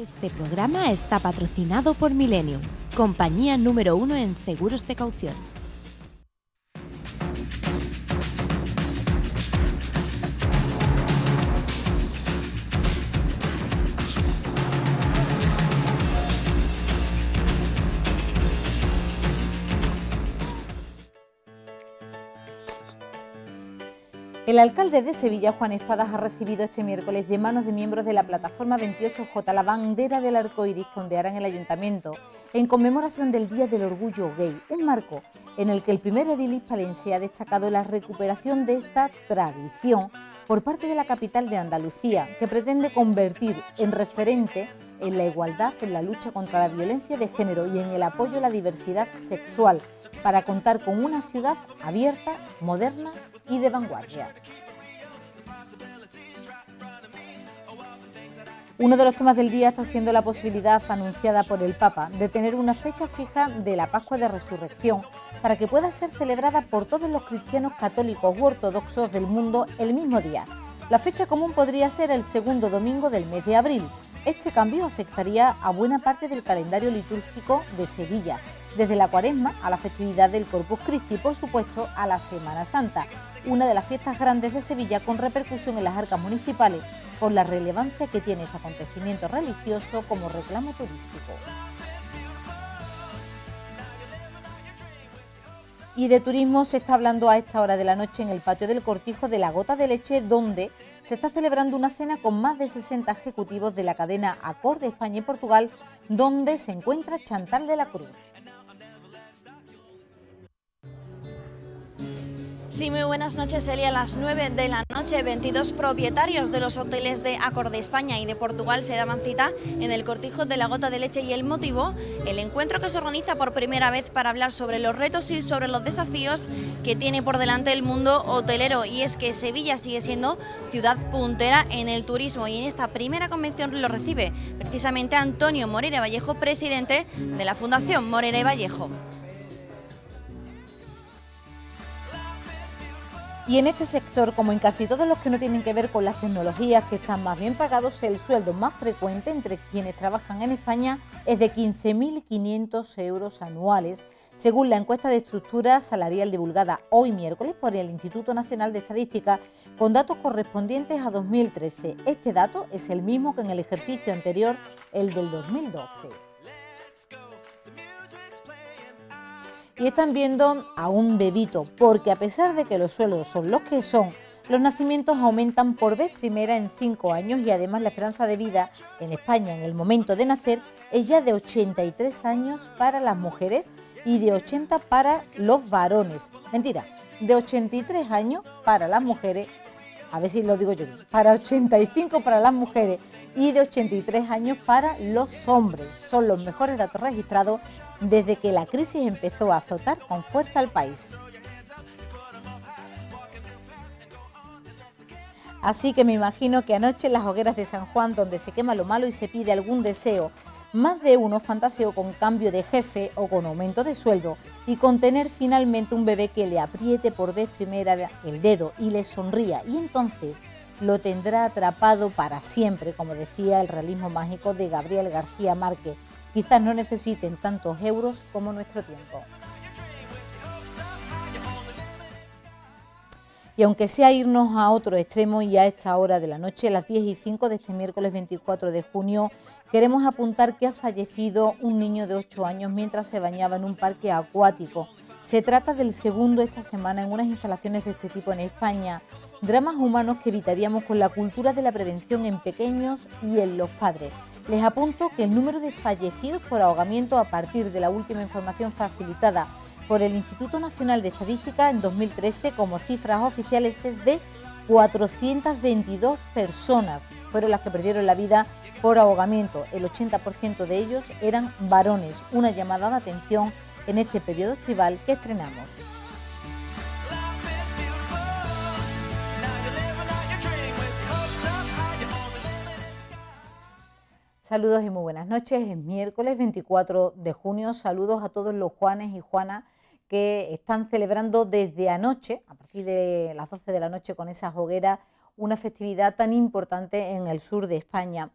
Este programa está patrocinado por Millennium, compañía número uno en seguros de caución. El alcalde de Sevilla, Juan Espadas, ha recibido este miércoles de manos de miembros de la plataforma 28J la bandera del arco iris que ondeará en el ayuntamiento en conmemoración del Día del Orgullo Gay, un marco en el que el primer edil Palense ha destacado la recuperación de esta tradición por parte de la capital de Andalucía, que pretende convertir en referente en la igualdad, en la lucha contra la violencia de género y en el apoyo a la diversidad sexual, para contar con una ciudad abierta, moderna y de vanguardia. Uno de los temas del día está siendo la posibilidad anunciada por el Papa de tener una fecha fija de la Pascua de Resurrección para que pueda ser celebrada por todos los cristianos católicos u ortodoxos del mundo el mismo día. La fecha común podría ser el segundo domingo del mes de abril. Este cambio afectaría a buena parte del calendario litúrgico de Sevilla, desde la cuaresma a la festividad del Corpus Christi y por supuesto a la Semana Santa, una de las fiestas grandes de Sevilla con repercusión en las arcas municipales por la relevancia que tiene este acontecimiento religioso como reclamo turístico. Y de turismo se está hablando a esta hora de la noche en el patio del Cortijo de la Gota de Leche, donde se está celebrando una cena con más de 60 ejecutivos de la cadena de España y Portugal, donde se encuentra Chantal de la Cruz. Sí, muy buenas noches, sería A las 9 de la noche, 22 propietarios de los hoteles de de España y de Portugal se daban cita en el cortijo de la gota de leche y el motivo, el encuentro que se organiza por primera vez para hablar sobre los retos y sobre los desafíos que tiene por delante el mundo hotelero. Y es que Sevilla sigue siendo ciudad puntera en el turismo y en esta primera convención lo recibe precisamente Antonio Morera Vallejo, presidente de la Fundación Morera y Vallejo. Y en este sector, como en casi todos los que no tienen que ver con las tecnologías que están más bien pagados, el sueldo más frecuente entre quienes trabajan en España es de 15.500 euros anuales, según la encuesta de estructura salarial divulgada hoy miércoles por el Instituto Nacional de Estadística, con datos correspondientes a 2013. Este dato es el mismo que en el ejercicio anterior, el del 2012. y están viendo a un bebito, porque a pesar de que los sueldos son los que son, los nacimientos aumentan por vez primera en cinco años y además la esperanza de vida en España en el momento de nacer es ya de 83 años para las mujeres y de 80 para los varones. Mentira, de 83 años para las mujeres a ver si lo digo yo, para 85 para las mujeres y de 83 años para los hombres. Son los mejores datos registrados desde que la crisis empezó a azotar con fuerza al país. Así que me imagino que anoche en las hogueras de San Juan, donde se quema lo malo y se pide algún deseo, más de uno fantaseó con cambio de jefe o con aumento de sueldo y con tener finalmente un bebé que le apriete por vez primera el dedo y le sonría y entonces lo tendrá atrapado para siempre, como decía el realismo mágico de Gabriel García Márquez. Quizás no necesiten tantos euros como nuestro tiempo. Y aunque sea irnos a otro extremo y a esta hora de la noche, las 10 y 5 de este miércoles 24 de junio, Queremos apuntar que ha fallecido un niño de 8 años mientras se bañaba en un parque acuático. Se trata del segundo esta semana en unas instalaciones de este tipo en España. Dramas humanos que evitaríamos con la cultura de la prevención en pequeños y en los padres. Les apunto que el número de fallecidos por ahogamiento a partir de la última información facilitada por el Instituto Nacional de Estadística en 2013 como cifras oficiales es de 422 personas fueron las que perdieron la vida por ahogamiento. El 80% de ellos eran varones. Una llamada de atención en este periodo estival que estrenamos. Saludos y muy buenas noches. Es miércoles 24 de junio. Saludos a todos los Juanes y Juanas que están celebrando desde anoche, a partir de las 12 de la noche con esas hogueras, una festividad tan importante en el sur de España.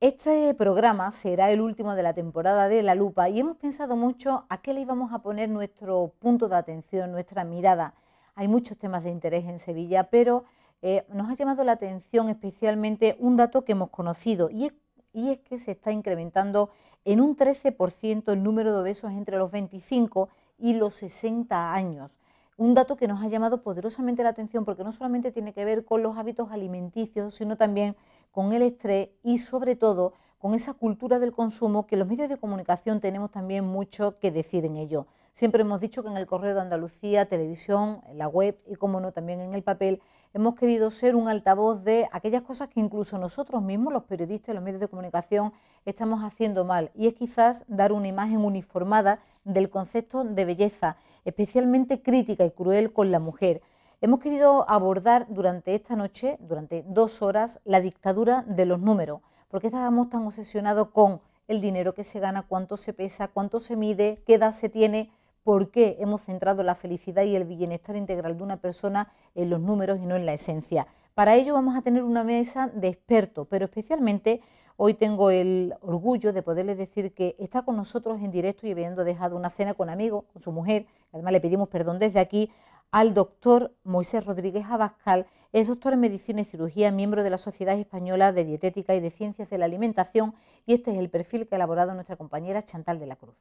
Este programa será el último de la temporada de La Lupa y hemos pensado mucho a qué le íbamos a poner nuestro punto de atención, nuestra mirada. Hay muchos temas de interés en Sevilla, pero eh, nos ha llamado la atención especialmente un dato que hemos conocido y es y es que se está incrementando en un 13% el número de obesos entre los 25 y los 60 años. Un dato que nos ha llamado poderosamente la atención porque no solamente tiene que ver con los hábitos alimenticios, sino también con el estrés y sobre todo con esa cultura del consumo que los medios de comunicación tenemos también mucho que decir en ello. Siempre hemos dicho que en el Correo de Andalucía, televisión, en la web y, como no, también en el papel, hemos querido ser un altavoz de aquellas cosas que incluso nosotros mismos, los periodistas, y los medios de comunicación, estamos haciendo mal. Y es quizás dar una imagen uniformada del concepto de belleza, especialmente crítica y cruel con la mujer. Hemos querido abordar durante esta noche, durante dos horas, la dictadura de los números. porque estábamos tan obsesionados con el dinero que se gana, cuánto se pesa, cuánto se mide, qué edad se tiene? por qué hemos centrado la felicidad y el bienestar integral de una persona en los números y no en la esencia. Para ello vamos a tener una mesa de expertos, pero especialmente hoy tengo el orgullo de poderles decir que está con nosotros en directo y habiendo dejado una cena con amigos, con su mujer, además le pedimos perdón desde aquí, al doctor Moisés Rodríguez Abascal, es doctor en medicina y cirugía, miembro de la Sociedad Española de Dietética y de Ciencias de la Alimentación, y este es el perfil que ha elaborado nuestra compañera Chantal de la Cruz.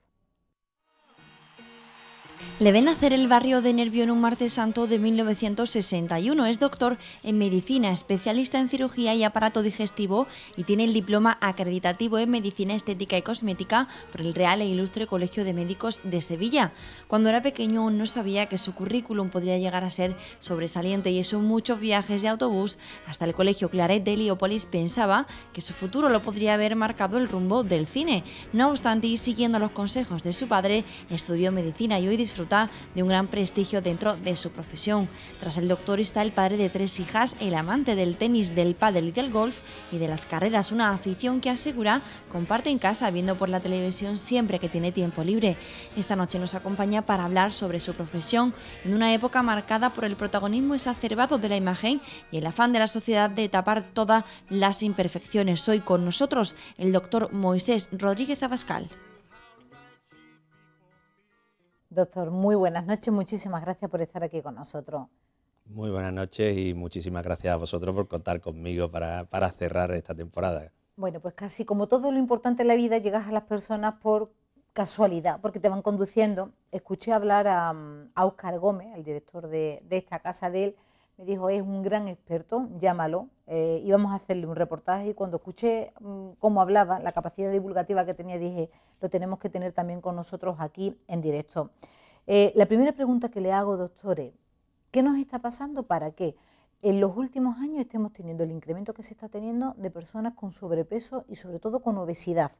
Le ven nacer el barrio de Nervio en un martes santo de 1961. Es doctor en medicina, especialista en cirugía y aparato digestivo y tiene el diploma acreditativo en medicina estética y cosmética por el Real e Ilustre Colegio de Médicos de Sevilla. Cuando era pequeño no sabía que su currículum podría llegar a ser sobresaliente y eso muchos viajes de autobús hasta el Colegio Claret de Heliópolis pensaba que su futuro lo podría haber marcado el rumbo del cine. No obstante, siguiendo los consejos de su padre, estudió medicina y hoy disfruta de un gran prestigio dentro de su profesión. Tras el doctor está el padre de tres hijas, el amante del tenis, del pádel y del golf y de las carreras, una afición que asegura comparte en casa viendo por la televisión siempre que tiene tiempo libre. Esta noche nos acompaña para hablar sobre su profesión en una época marcada por el protagonismo exacerbado de la imagen y el afán de la sociedad de tapar todas las imperfecciones. Hoy con nosotros el doctor Moisés Rodríguez Abascal. Doctor, muy buenas noches, muchísimas gracias por estar aquí con nosotros. Muy buenas noches y muchísimas gracias a vosotros por contar conmigo para, cerrar esta temporada. Bueno, pues casi como todo lo importante en la vida, llegas a las personas por casualidad, porque te van conduciendo. Escuché hablar a, mm, Óscar Gómez, el director de esta casa de él, me dijo, es un gran experto, llámalo, eh, íbamos a hacerle un reportaje y cuando escuché mm, cómo hablaba, la capacidad divulgativa que tenía, dije, lo tenemos que tener también con nosotros aquí en directo. Eh, la primera pregunta que le hago, doctores, ¿qué nos está pasando para que en los últimos años estemos teniendo el incremento que se está teniendo de personas con sobrepeso y sobre todo con obesidad?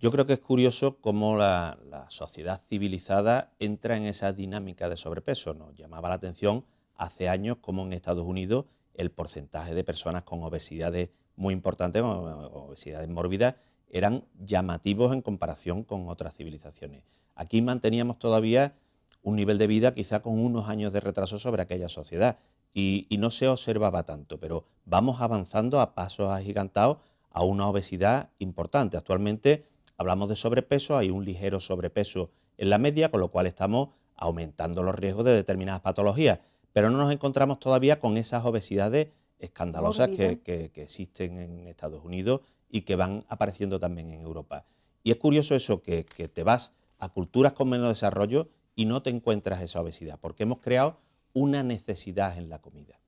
Yo creo que es curioso cómo la sociedad civilizada entra en esa dinámica de sobrepeso. Nos llamaba la atención hace años como en Estados Unidos el porcentaje de personas con obesidades muy importantes, obesidades mórbidas, eran llamativos en comparación con otras civilizaciones. Aquí manteníamos todavía un nivel de vida quizá con unos años de retraso sobre aquella sociedad y, no se observaba tanto, pero vamos avanzando a pasos agigantados a una obesidad importante. Actualmente hablamos de sobrepeso, hay un ligero sobrepeso en la media, con lo cual estamos aumentando los riesgos de determinadas patologías pero no nos encontramos todavía con esas obesidades escandalosas que, existen en Estados Unidos y que van apareciendo también en Europa. Y es curioso eso, que, te vas a culturas con menos desarrollo y no te encuentras esa obesidad, porque hemos creado una necesidad en la comida.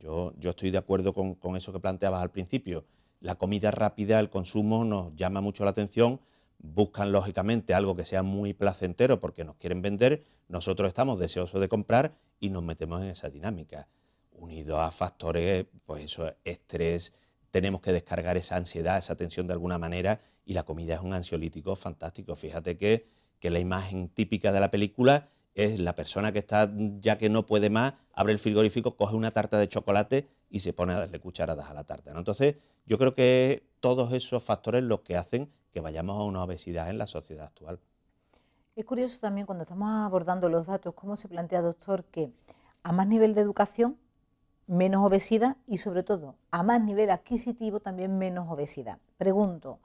Yo, estoy de acuerdo con, con eso que planteabas al principio. La comida rápida, el consumo nos llama mucho la atención buscan lógicamente algo que sea muy placentero porque nos quieren vender, nosotros estamos deseosos de comprar y nos metemos en esa dinámica. Unido a factores, pues eso, es estrés, tenemos que descargar esa ansiedad, esa tensión de alguna manera y la comida es un ansiolítico fantástico. Fíjate que, que la imagen típica de la película es la persona que está ya que no puede más, abre el frigorífico, coge una tarta de chocolate y se pone a darle cucharadas a la tarta. Entonces, yo creo que todos esos factores los que hacen que vayamos a una obesidad en la sociedad actual. Es curioso también cuando estamos abordando los datos, cómo se plantea, doctor, que a más nivel de educación, menos obesidad y sobre todo a más nivel adquisitivo también menos obesidad. Pregunto,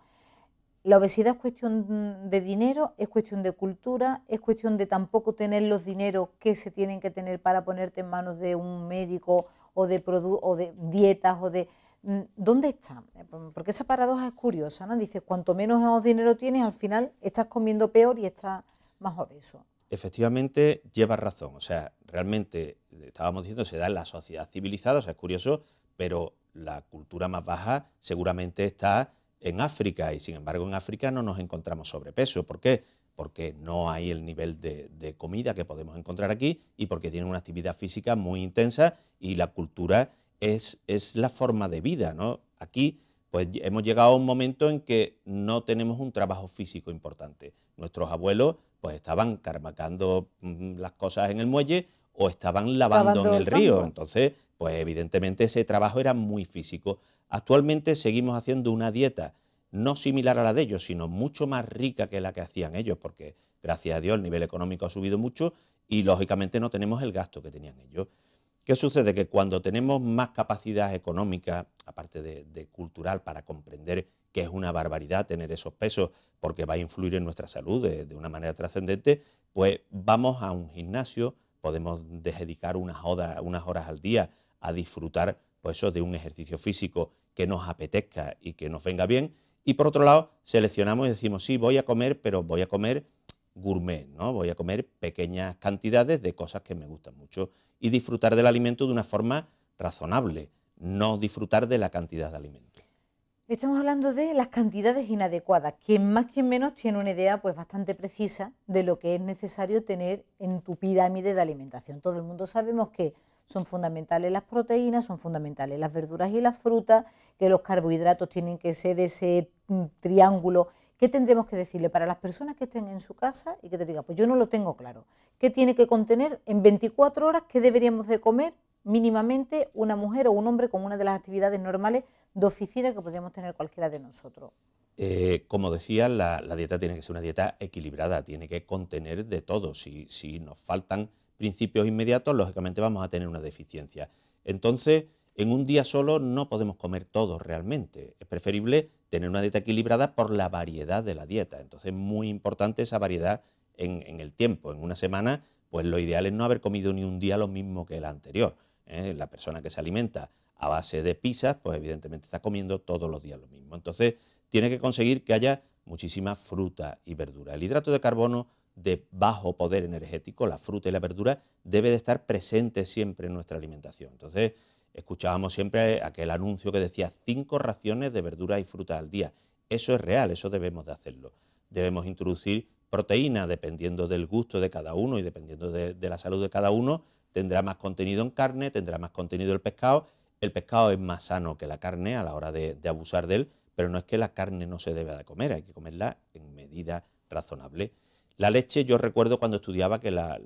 ¿la obesidad es cuestión de dinero, es cuestión de cultura, es cuestión de tampoco tener los dineros que se tienen que tener para ponerte en manos de un médico o de, o de dietas o de... Mm, ¿dónde está? Eh, porque esa paradoja es curiosa, ¿no? Dice, cuanto menos dinero tienes, al final estás comiendo peor y estás más obeso. Efectivamente, lleva razón. O sea, realmente, eh, estábamos diciendo, se da en la sociedad civilizada, o sea, es curioso, pero la cultura más baja seguramente está en África y sin embargo en África no nos encontramos sobrepeso. ¿Por qué? Porque no hay el nivel de, de comida que podemos encontrar aquí y porque tienen una actividad física muy intensa y la cultura es, es la forma de vida, ¿no? Aquí pues hemos llegado a un momento en que no tenemos un trabajo físico importante. Nuestros abuelos pues estaban carmacando mm, las cosas en el muelle o estaban lavando, en el río. Entonces, pues evidentemente ese trabajo era muy físico. Actualmente seguimos haciendo una dieta no similar a la de ellos, sino mucho más rica que la que hacían ellos, porque gracias a Dios el nivel económico ha subido mucho y lógicamente no tenemos el gasto que tenían ellos. ¿Qué sucede? Que cuando tenemos más capacidad económica, aparte de, cultural, para comprender que es una barbaridad tener esos pesos porque va a influir en nuestra salud de, una manera trascendente, pues vamos a un gimnasio, podemos dedicar unas horas, al día a disfrutar pues de un ejercicio físico que nos apetezca y que nos venga bien. Y por otro lado, seleccionamos y decimos, sí, voy a comer, pero voy a comer gourmet, ¿no? Voy a comer pequeñas cantidades de cosas que me gustan mucho y disfrutar del alimento de una forma razonable, no disfrutar de la cantidad de alimento. Estamos hablando de las cantidades inadecuadas. Quien más, quien menos tiene una idea pues bastante precisa de lo que es necesario tener en tu pirámide de alimentación. Todo el mundo sabemos que son fundamentales las proteínas, son fundamentales las verduras y las frutas, que los carbohidratos tienen que ser de ese mm, triángulo ¿Qué tendremos que decirle para las personas que estén en su casa y que te digan, pues yo no lo tengo claro? ¿Qué tiene que contener en 24 horas? ¿Qué deberíamos de comer mínimamente una mujer o un hombre con una de las actividades normales de oficina que podríamos tener cualquiera de nosotros? Eh, como decía, la, dieta tiene que ser una dieta equilibrada, tiene que contener de todo. Si, si nos faltan principios inmediatos, lógicamente vamos a tener una deficiencia. Entonces, en un día solo no podemos comer todo realmente. Es preferible tener una dieta equilibrada por la variedad de la dieta. Entonces es muy importante esa variedad en, el tiempo. En una semana, pues lo ideal es no haber comido ni un día lo mismo que el anterior. ¿eh? La persona que se alimenta a base de pizzas, pues evidentemente está comiendo todos los días lo mismo. Entonces tiene que conseguir que haya muchísima fruta y verdura. El hidrato de carbono de bajo poder energético, la fruta y la verdura, debe de estar presente siempre en nuestra alimentación. Entonces, Escuchábamos siempre aquel anuncio que decía cinco raciones de verduras y frutas al día. Eso es real, eso debemos de hacerlo. Debemos introducir proteína dependiendo del gusto de cada uno y dependiendo de, la salud de cada uno. Tendrá más contenido en carne, tendrá más contenido el pescado. El pescado es más sano que la carne a la hora de, de abusar de él, pero no es que la carne no se deba de comer, hay que comerla en medida razonable. La leche, yo recuerdo cuando estudiaba que la,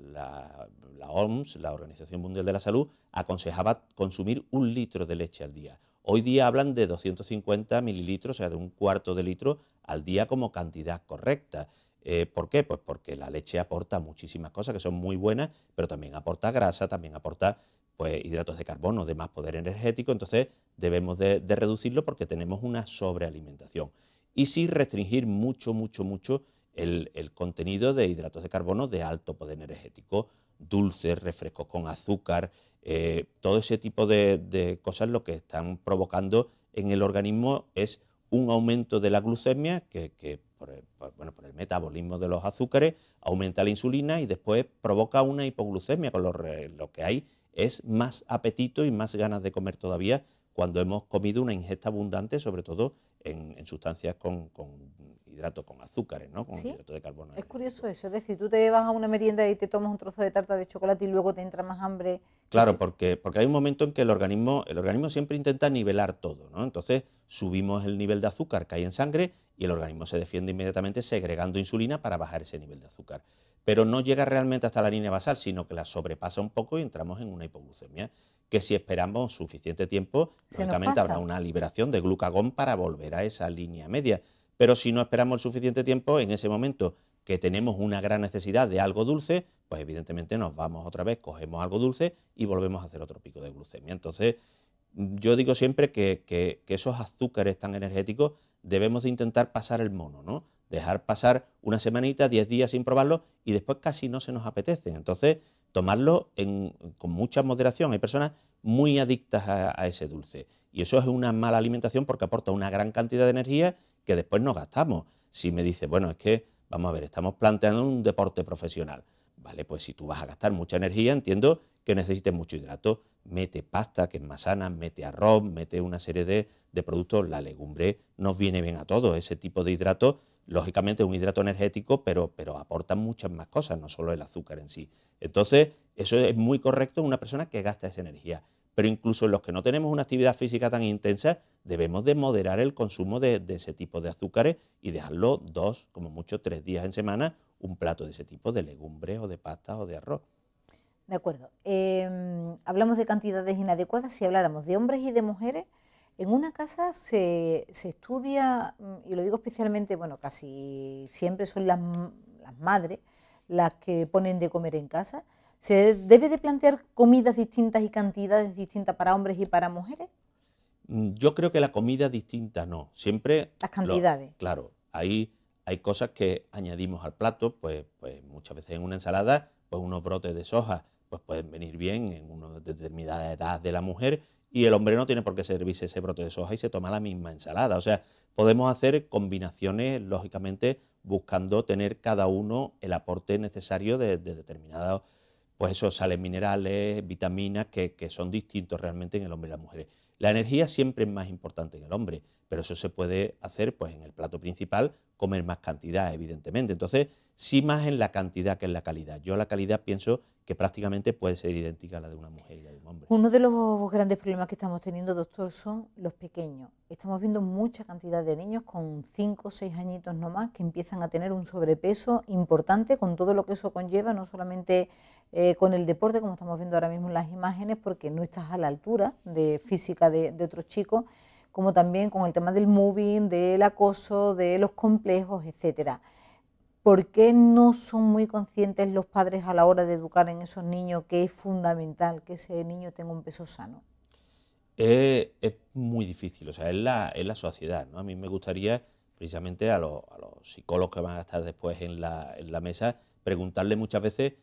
OMS, la Organización Mundial de la Salud, aconsejaba consumir un litro de leche al día. Hoy día hablan de 250 mililitros, o sea, de un cuarto de litro al día como cantidad correcta. Eh, ¿Por qué? Pues porque la leche aporta muchísimas cosas que son muy buenas, pero también aporta grasa, también aporta pues, hidratos de carbono, de más poder energético, entonces debemos de, de reducirlo porque tenemos una sobrealimentación. Y sí restringir mucho, mucho, mucho el, contenido de hidratos de carbono de alto poder energético, dulces, refrescos con azúcar, eh, todo ese tipo de, cosas lo que están provocando en el organismo es un aumento de la glucemia, que, por, el, bueno, por, el, metabolismo de los azúcares aumenta la insulina y después provoca una hipoglucemia, con lo, que hay es más apetito y más ganas de comer todavía cuando hemos comido una ingesta abundante, sobre todo en, sustancias con hidrato con azúcares, ¿no? Con hidrato de carbono. Es curioso eso, es decir, tú te vas a una merienda y te tomas un trozo de tarta de chocolate y luego te entra más hambre. Claro, porque, porque hay un momento en que el organismo, el organismo siempre intenta nivelar todo, ¿no? Entonces subimos el nivel de azúcar que hay en sangre y el organismo se defiende inmediatamente segregando insulina para bajar ese nivel de azúcar. Pero no llega realmente hasta la línea basal, sino que la sobrepasa un poco y entramos en una hipoglucemia, que si esperamos suficiente tiempo, lógicamente habrá una liberación de glucagón para volver a esa línea media. Pero si no esperamos el suficiente tiempo, en ese momento que tenemos una gran necesidad de algo dulce, pues evidentemente nos vamos otra vez, cogemos algo dulce y volvemos a hacer otro pico de glucemia. Entonces, yo digo siempre que, esos azúcares tan energéticos debemos de intentar pasar el mono, ¿no? Dejar pasar una semanita, 10 días sin probarlo y después casi no se nos apetece. Entonces, tomarlo con mucha moderación. Hay personas muy adictas a, a, ese dulce y eso es una mala alimentación porque aporta una gran cantidad de energía que después nos gastamos. Si me dice, bueno, es que, vamos a ver, estamos planteando un deporte profesional. Vale, pues si tú vas a gastar mucha energía, entiendo que necesites mucho hidrato. Mete pasta, que es más sana, mete arroz, mete una serie de, productos. La legumbre nos viene bien a todos. Ese tipo de hidrato, lógicamente, es un hidrato energético, pero, pero aporta muchas más cosas, no solo el azúcar en sí. Entonces, eso es muy correcto en una persona que gasta esa energía pero incluso los que no tenemos una actividad física tan intensa, debemos de moderar el consumo de, ese tipo de azúcares y dejarlo dos, como mucho tres días en semana, un plato de ese tipo de legumbres o de pasta o de arroz. De acuerdo. Em, hablamos de cantidades inadecuadas. Si habláramos de hombres y de mujeres, en una casa se, estudia, mm, y lo digo especialmente, bueno, casi siempre son las, las madres las que ponen de comer en casa, ¿Se debe de plantear comidas distintas y cantidades distintas para hombres y para mujeres? Mm, yo creo que la comida distinta no, siempre... Las cantidades. claro, ahí hay cosas que añadimos al plato, pues, pues muchas veces en una ensalada, pues unos brotes de soja, pues pueden venir bien en una determinada edad de la mujer y el hombre no tiene por qué servirse ese brote de soja y se toma la misma ensalada. O sea, podemos hacer combinaciones, lógicamente, buscando tener cada uno el aporte necesario de, de determinados pues eso, sales minerales, vitaminas, que, son distintos realmente en el hombre y las mujeres. La energía siempre es más importante en el hombre, pero eso se puede hacer pues, en el plato principal, comer más cantidad, evidentemente. Entonces, sí más en la cantidad que en la calidad. Yo la calidad pienso que prácticamente puede ser idéntica a la de una mujer y la de un hombre. Uno de los grandes problemas que estamos teniendo, doctor, son los pequeños. Estamos viendo mucha cantidad de niños con 5 o 6 añitos nomás que empiezan a tener un sobrepeso importante con todo lo que eso conlleva, no solamente eh, con el deporte, como estamos viendo ahora mismo en las imágenes, porque no estás a la altura de física de, otros chicos, como también con el tema del moving, del acoso, de los complejos, etcétera. ¿Por qué no son muy conscientes los padres a la hora de educar en esos niños que es fundamental que ese niño tenga un peso sano? Eh, es, muy difícil, o sea, es la, sociedad. A mí me gustaría, precisamente a los, psicólogos que van a estar después en la, en la mesa, preguntarle muchas veces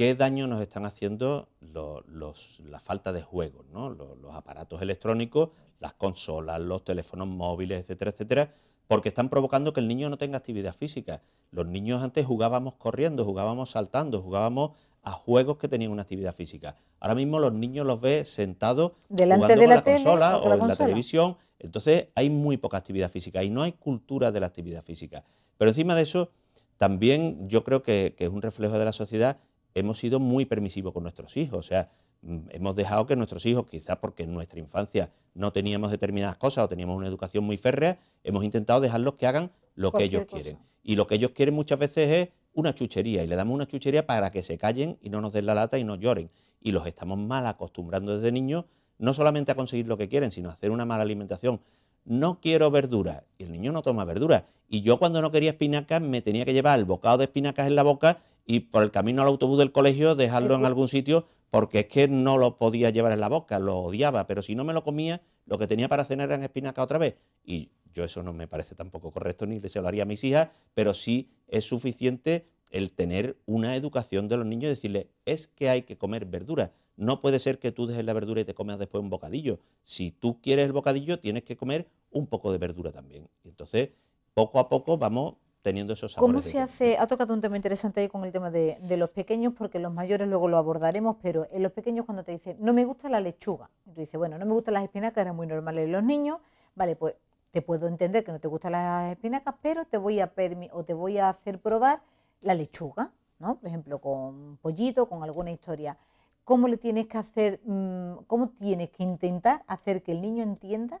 ¿Qué daño nos están haciendo la falta de juegos, los, aparatos electrónicos, las consolas, los teléfonos móviles, etcétera, etcétera? Porque están provocando que el niño no tenga actividad física. Los niños antes jugábamos corriendo, jugábamos saltando, jugábamos a juegos que tenían una actividad física. Ahora mismo los niños los ve sentados delante de la, consola o en la televisión. Entonces hay muy poca actividad física y no hay cultura de la actividad física. Pero encima de eso, también yo creo que es un reflejo de la sociedad hemos sido muy permisivos con nuestros hijos, o sea, mm, hemos dejado que nuestros hijos, quizás porque en nuestra infancia no teníamos determinadas cosas o teníamos una educación muy férrea, hemos intentado dejarlos que hagan lo que ellos quieren. Y lo que ellos quieren muchas veces es una chuchería y le damos una chuchería para que se callen y no nos den la lata y no lloren. Y los estamos mal acostumbrando desde niños no solamente a conseguir lo que quieren, sino a hacer una mala alimentación, no quiero verduras. Y el niño no toma verduras. Y yo cuando no quería espinacas me tenía que llevar el bocado de espinacas en la boca y por el camino al autobús del colegio dejarlo en algún sitio porque es que no lo podía llevar en la boca, lo odiaba, pero si no me lo comía, lo que tenía para cenar en espinacas otra vez. Y yo eso no me parece tampoco correcto ni se lo haría a mis hijas, pero sí es suficiente el tener una educación de los niños y decirles, es que hay que comer verdura. No puede ser que tú dejes la verdura y te comas después un bocadillo. Si tú quieres el bocadillo, tienes que comer un poco de verdura también. Entonces, poco a poco vamos teniendo esos sabores. ¿Cómo se hace? Ha tocado un tema interesante ahí con el tema de, los pequeños, porque los mayores luego lo abordaremos, pero en los pequeños cuando te dicen, no me gusta la lechuga, y tú dices, bueno, no me gustan las espinacas, era muy normal en los niños, vale, pues te puedo entender que no te gustan las espinacas, pero te voy a o te voy a hacer probar la lechuga, ¿no? Por ejemplo, con pollito, con alguna historia. ¿Cómo le tienes que hacer, mm, cómo tienes que intentar hacer que el niño entienda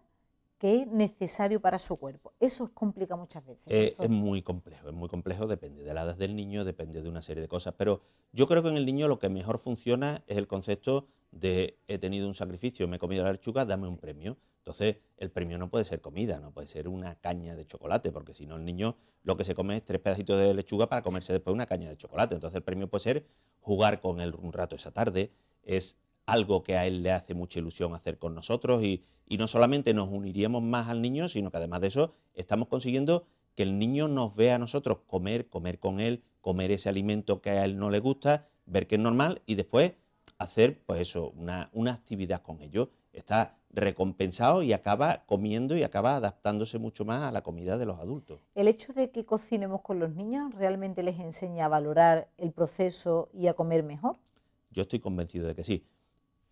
que es necesario para su cuerpo? Eso es complicado muchas veces. Eh, es muy complejo, es muy complejo, depende de la edad del niño, depende de una serie de cosas, pero yo creo que en el niño lo que mejor funciona es el concepto de he tenido un sacrificio, me he comido la lechuga, dame un premio. Entonces, el premio no puede ser comida, no puede ser una caña de chocolate, porque si no, el niño lo que se come es tres pedacitos de lechuga para comerse después una caña de chocolate. Entonces, el premio puede ser jugar con él un rato esa tarde, es algo que a él le hace mucha ilusión hacer con nosotros y, no solamente nos uniríamos más al niño, sino que además de eso estamos consiguiendo que el niño nos vea a nosotros comer, comer con él, comer ese alimento que a él no le gusta, ver que es normal y después hacer pues eso, una, una actividad con ellos está recompensado y acaba comiendo y acaba adaptándose mucho más a la comida de los adultos. El hecho de que cocinemos con los niños realmente les enseña a valorar el proceso y a comer mejor. Yo estoy convencido de que sí.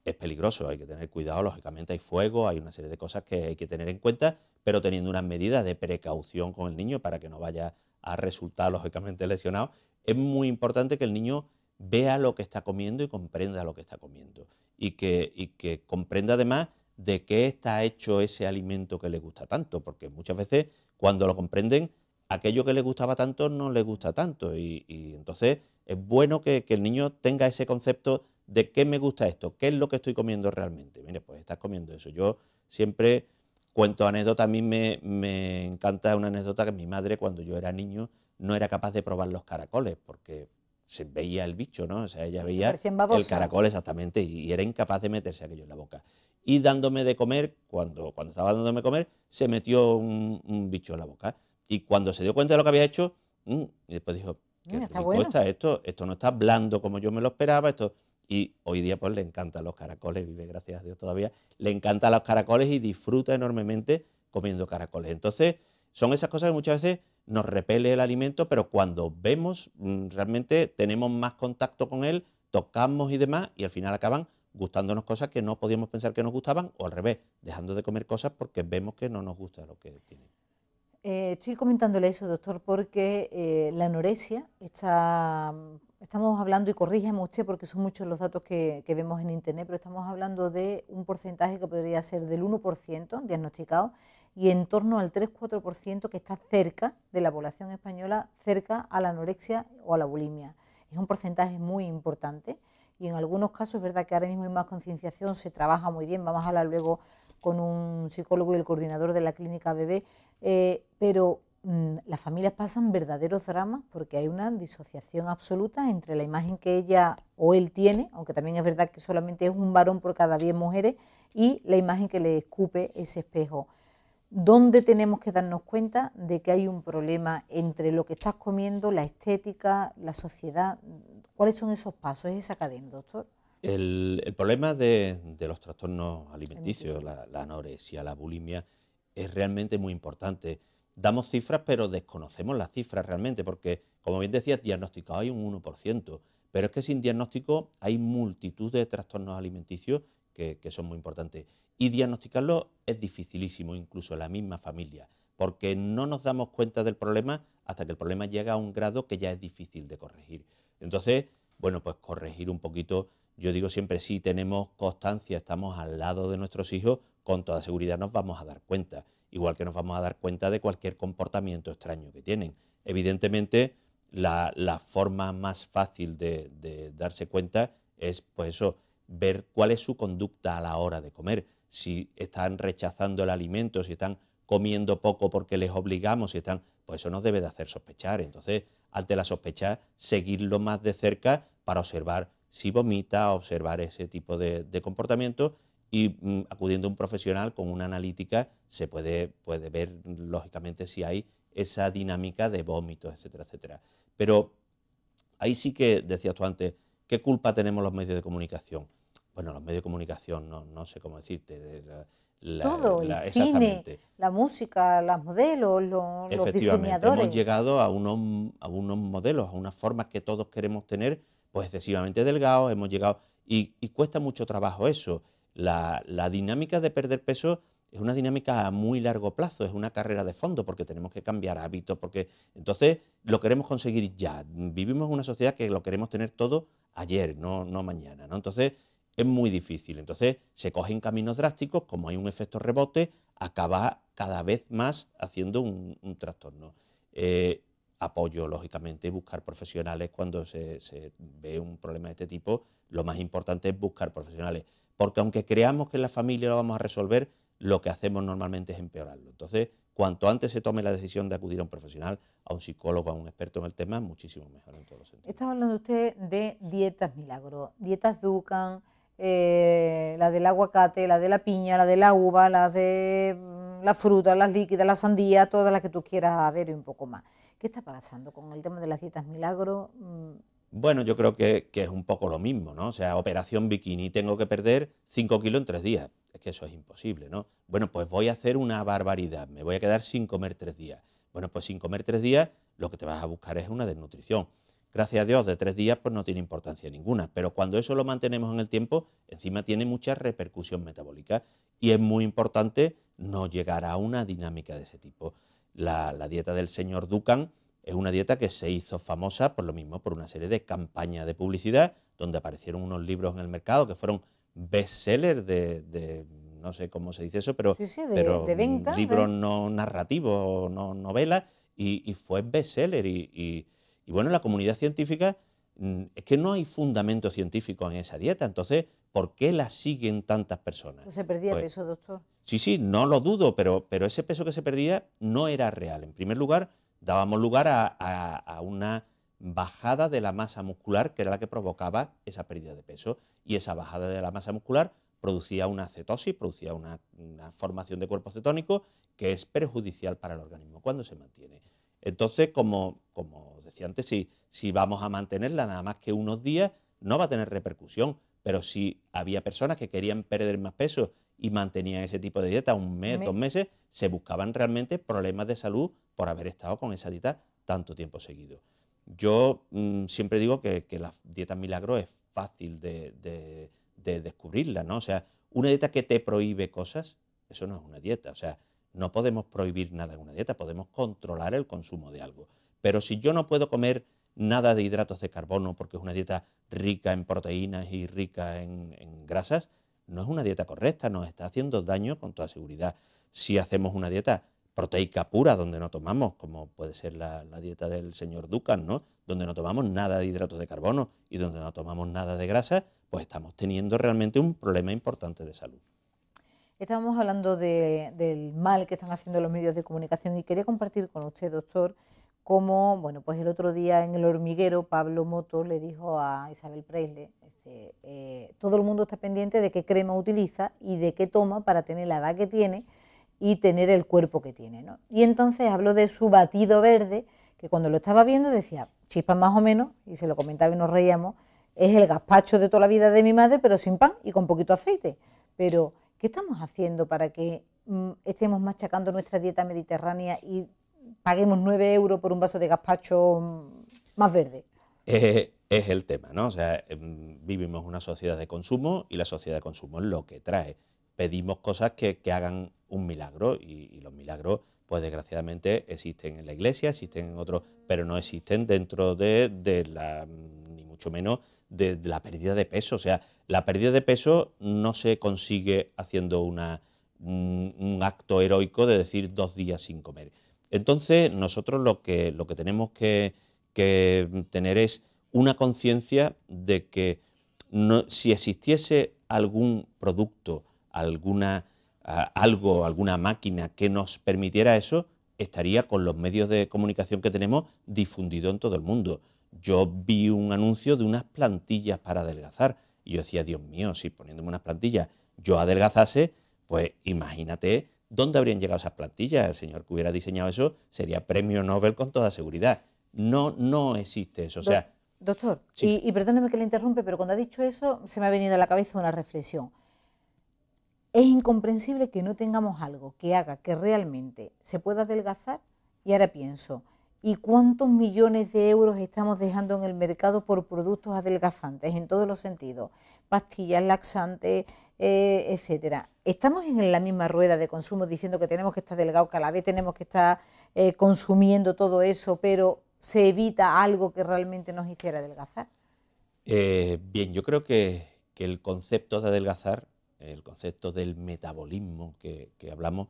Es peligroso, hay que tener cuidado, lógicamente hay fuego, hay una serie de cosas que hay que tener en cuenta, pero teniendo unas medidas de precaución con el niño para que no vaya a resultar lógicamente lesionado, es muy importante que el niño vea lo que está comiendo y comprenda lo que está comiendo y que, que comprenda además de qué está hecho ese alimento que le gusta tanto, porque muchas veces cuando lo comprenden, aquello que le gustaba tanto no le gusta tanto y, entonces es bueno que, el niño tenga ese concepto de qué me gusta esto, qué es lo que estoy comiendo realmente. Mire, pues estás comiendo eso. Yo siempre cuento anécdotas, a mí me, me encanta una anécdota que mi madre cuando yo era niño no era capaz de probar los caracoles, porque se veía el bicho, ¿no? O sea, ella veía el caracol exactamente y era incapaz de meterse aquello en la boca. Y dándome de comer, cuando, cuando estaba dándome de comer, se metió un, bicho en la boca. Y cuando se dio cuenta de lo que había hecho, mm, y después dijo, ¿qué está esto? Esto no está blando como yo me lo esperaba, esto... Y hoy día pues le encantan los caracoles, vive gracias a Dios todavía, le encantan los caracoles y disfruta enormemente comiendo caracoles. Entonces, son esas cosas que muchas veces nos repele el alimento, pero cuando vemos mm, realmente tenemos más contacto con él, tocamos y demás, y al final acaban gustándonos cosas que no podíamos pensar que nos gustaban, o al revés, dejando de comer cosas porque vemos que no nos gusta lo que tienen. Eh, estoy comentándole eso, doctor, porque eh, la anorexia está, estamos hablando, y corrígeme usted porque son muchos los datos que, que, vemos en Internet, pero estamos hablando de un porcentaje que podría ser del 1% diagnosticado y en torno al 3-4% que está cerca de la población española, cerca a la anorexia o a la bulimia. Es un porcentaje muy importante y en algunos casos es verdad que ahora mismo hay más concienciación, se trabaja muy bien, vamos a hablar luego con un psicólogo y el coordinador de la clínica bebé, eh, pero mm, las familias pasan verdaderos dramas porque hay una disociación absoluta entre la imagen que ella o él tiene, aunque también es verdad que solamente es un varón por cada 10 mujeres, y la imagen que le escupe ese espejo. ¿Dónde tenemos que darnos cuenta de que hay un problema entre lo que estás comiendo, la estética, la sociedad. ¿Cuáles son esos pasos, esa cadena, doctor? El, problema de, los trastornos alimenticios, la, la, anorexia, la bulimia, es realmente muy importante. Damos cifras, pero desconocemos las cifras realmente, porque, como bien decías, diagnosticado hay un 1%, pero es que sin diagnóstico hay multitud de trastornos alimenticios que, son muy importantes. Y diagnosticarlo es dificilísimo, incluso la misma familia, porque no nos damos cuenta del problema hasta que el problema llega a un grado que ya es difícil de corregir. Entonces, bueno, pues corregir un poquito, yo digo siempre, si tenemos constancia, estamos al lado de nuestros hijos, con toda seguridad nos vamos a dar cuenta, igual que nos vamos a dar cuenta de cualquier comportamiento extraño que tienen. Evidentemente, la, forma más fácil de, darse cuenta es, pues eso, ver cuál es su conducta a la hora de comer, si están rechazando el alimento, si están comiendo poco porque les obligamos, si están, pues eso nos debe de hacer sospechar. Entonces, ante la sospecha, seguirlo más de cerca para observar si vomita, observar ese tipo de, comportamiento y mm, acudiendo a un profesional con una analítica se puede, puede ver lógicamente si hay esa dinámica de vómitos, etcétera, etcétera. Pero ahí sí que decías tú antes, ¿qué culpa tenemos los medios de comunicación? bueno, los medios de comunicación, no, sé cómo decirte. Todo, el cine, la música, los modelos, los, diseñadores. Hemos llegado a unos, modelos, a unas formas que todos queremos tener, pues excesivamente delgados, hemos llegado, y, cuesta mucho trabajo eso. La, dinámica de perder peso es una dinámica a muy largo plazo, es una carrera de fondo, porque tenemos que cambiar hábitos, porque entonces lo queremos conseguir ya. Vivimos en una sociedad que lo queremos tener todo ayer, no, no mañana. ¿no? Entonces, es muy difícil. Entonces se cogen caminos drásticos, como hay un efecto rebote, acaba cada vez más haciendo un, trastorno. Eh, apoyo, lógicamente, buscar profesionales cuando se, ve un problema de este tipo. Lo más importante es buscar profesionales, porque aunque creamos que en la familia lo vamos a resolver, lo que hacemos normalmente es empeorarlo. Entonces, cuanto antes se tome la decisión de acudir a un profesional, a un psicólogo, a un experto en el tema, muchísimo mejor en todos los sentidos. Estaba hablando usted de dietas milagro, dietas Dukan. Eh, la del aguacate, la de la piña, la de la uva, la de mm, la fruta, las líquidas, la sandía, todas las que tú quieras ver y un poco más. ¿Qué está pasando con el tema de las dietas milagro? Mm. Bueno, yo creo que, que es un poco lo mismo, ¿no? O sea, operación bikini, tengo que perder 5 kilos en 3 días. Es que eso es imposible, ¿no? Bueno, pues voy a hacer una barbaridad, me voy a quedar sin comer 3 días. Bueno, pues sin comer 3 días lo que te vas a buscar es una desnutrición gracias a Dios, de tres días, pues no tiene importancia ninguna. Pero cuando eso lo mantenemos en el tiempo, encima tiene mucha repercusión metabólica y es muy importante no llegar a una dinámica de ese tipo. La, dieta del señor Dukan es una dieta que se hizo famosa por lo mismo, por una serie de campañas de publicidad, donde aparecieron unos libros en el mercado que fueron bestsellers de, de no sé cómo se dice eso, pero, de, pero venta, libros ¿eh? no narrativos, no novelas, y, fue bestseller y, y y bueno, la comunidad científica mm, es que no hay fundamento científico en esa dieta, entonces, ¿por qué la siguen tantas personas? se perdía pues peso, doctor. Sí, sí, no lo dudo, pero, pero ese peso que se perdía no era real. En primer lugar, dábamos lugar a, una bajada de la masa muscular, que era la que provocaba esa pérdida de peso, y esa bajada de la masa muscular producía una cetosis, producía una, una formación de cuerpo cetónico que es perjudicial para el organismo cuando se mantiene. Entonces, como, como decía antes, si, si vamos a mantenerla nada más que unos días, no va a tener repercusión. Pero si había personas que querían perder más peso y mantenían ese tipo de dieta un mes, dos meses, se buscaban realmente problemas de salud por haber estado con esa dieta tanto tiempo seguido. Yo mm, siempre digo que, que, la dieta milagro es fácil de, descubrirla, ¿no? O sea, una dieta que te prohíbe cosas, eso no es una dieta. O sea, no podemos prohibir nada en una dieta, podemos controlar el consumo de algo. Pero si yo no puedo comer nada de hidratos de carbono porque es una dieta rica en proteínas y rica en, grasas, no es una dieta correcta, nos está haciendo daño con toda seguridad. Si hacemos una dieta proteica pura, donde no tomamos, como puede ser la, dieta del señor Dukan, ¿no? donde no tomamos nada de hidratos de carbono y donde no tomamos nada de grasa, pues estamos teniendo realmente un problema importante de salud. Estábamos hablando del mal que están haciendo los medios de comunicación y quería compartir con usted, doctor, cómo, bueno, pues el otro día en el hormiguero Pablo Moto le dijo a Isabel Preisle, este, eh, todo el mundo está pendiente de qué crema utiliza y de qué toma para tener la edad que tiene y tener el cuerpo que tiene. Y entonces habló de su batido verde, que cuando lo estaba viendo decía, chispa más o menos, y se lo comentaba y nos reíamos, es el gazpacho de toda la vida de mi madre, pero sin pan y con poquito aceite. Pero ¿Qué estamos haciendo para que mm, estemos machacando nuestra dieta mediterránea y paguemos 9 euros por un vaso de gazpacho mm, más verde? es el tema, ¿no? O sea, em, vivimos una sociedad de consumo y la sociedad de consumo es lo que trae. Pedimos cosas que, hagan un milagro y, los milagros pues desgraciadamente existen en la iglesia, existen en otros, pero no existen dentro de, la, mm, ni mucho menos, de, la pérdida de peso. O sea, la pérdida de peso no se consigue haciendo mm, un acto heroico de decir dos días sin comer. Entonces, nosotros lo que, tenemos que, tener es una conciencia de que si existiese algún producto, alguna, algo, alguna máquina que nos permitiera eso, estaría con los medios de comunicación que tenemos difundido en todo el mundo. Yo vi un anuncio de unas plantillas para adelgazar. Y yo decía, Dios mío, si poniéndome unas plantillas yo adelgazase, pues imagínate dónde habrían llegado esas plantillas. El señor que hubiera diseñado eso sería premio Nobel con toda seguridad. No, no existe eso. O sea, doctor, y, y perdóneme que le interrumpe, pero cuando ha dicho eso se me ha venido a la cabeza una reflexión. Es incomprensible que no tengamos algo que haga que realmente se pueda adelgazar y ahora pienso, y cuántos millones de euros estamos dejando en el mercado por productos adelgazantes en todos los sentidos, pastillas, laxantes, eh, etcétera. Estamos en la misma rueda de consumo diciendo que tenemos que estar delgado, cada vez tenemos que estar eh, consumiendo todo eso, pero se evita algo que realmente nos hiciera adelgazar. Eh, bien, yo creo que, el concepto de adelgazar, el concepto del metabolismo que hablamos,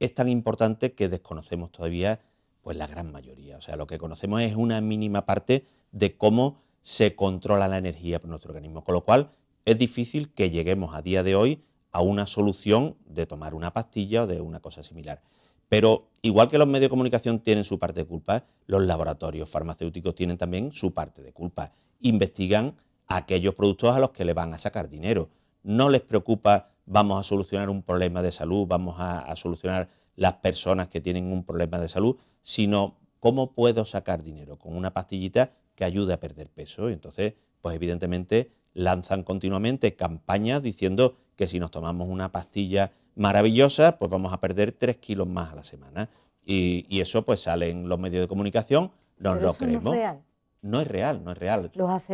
es tan importante que desconocemos todavía pues la gran mayoría. O sea, lo que conocemos es una mínima parte de cómo se controla la energía por nuestro organismo. Con lo cual, es difícil que lleguemos a día de hoy a una solución de tomar una pastilla o de una cosa similar. Pero igual que los medios de comunicación tienen su parte de culpa, los laboratorios farmacéuticos tienen también su parte de culpa. Investigan aquellos productos a los que le van a sacar dinero. No les preocupa, vamos a solucionar un problema de salud, vamos a, a solucionar las personas que tienen un problema de salud, sino cómo puedo sacar dinero con una pastillita que ayude a perder peso. Y entonces, pues evidentemente lanzan continuamente campañas diciendo que si nos tomamos una pastilla maravillosa, pues vamos a perder tres kilos más a la semana. Y, eso pues sale en los medios de comunicación, no lo creemos. No es real. No es real, no es real. Los,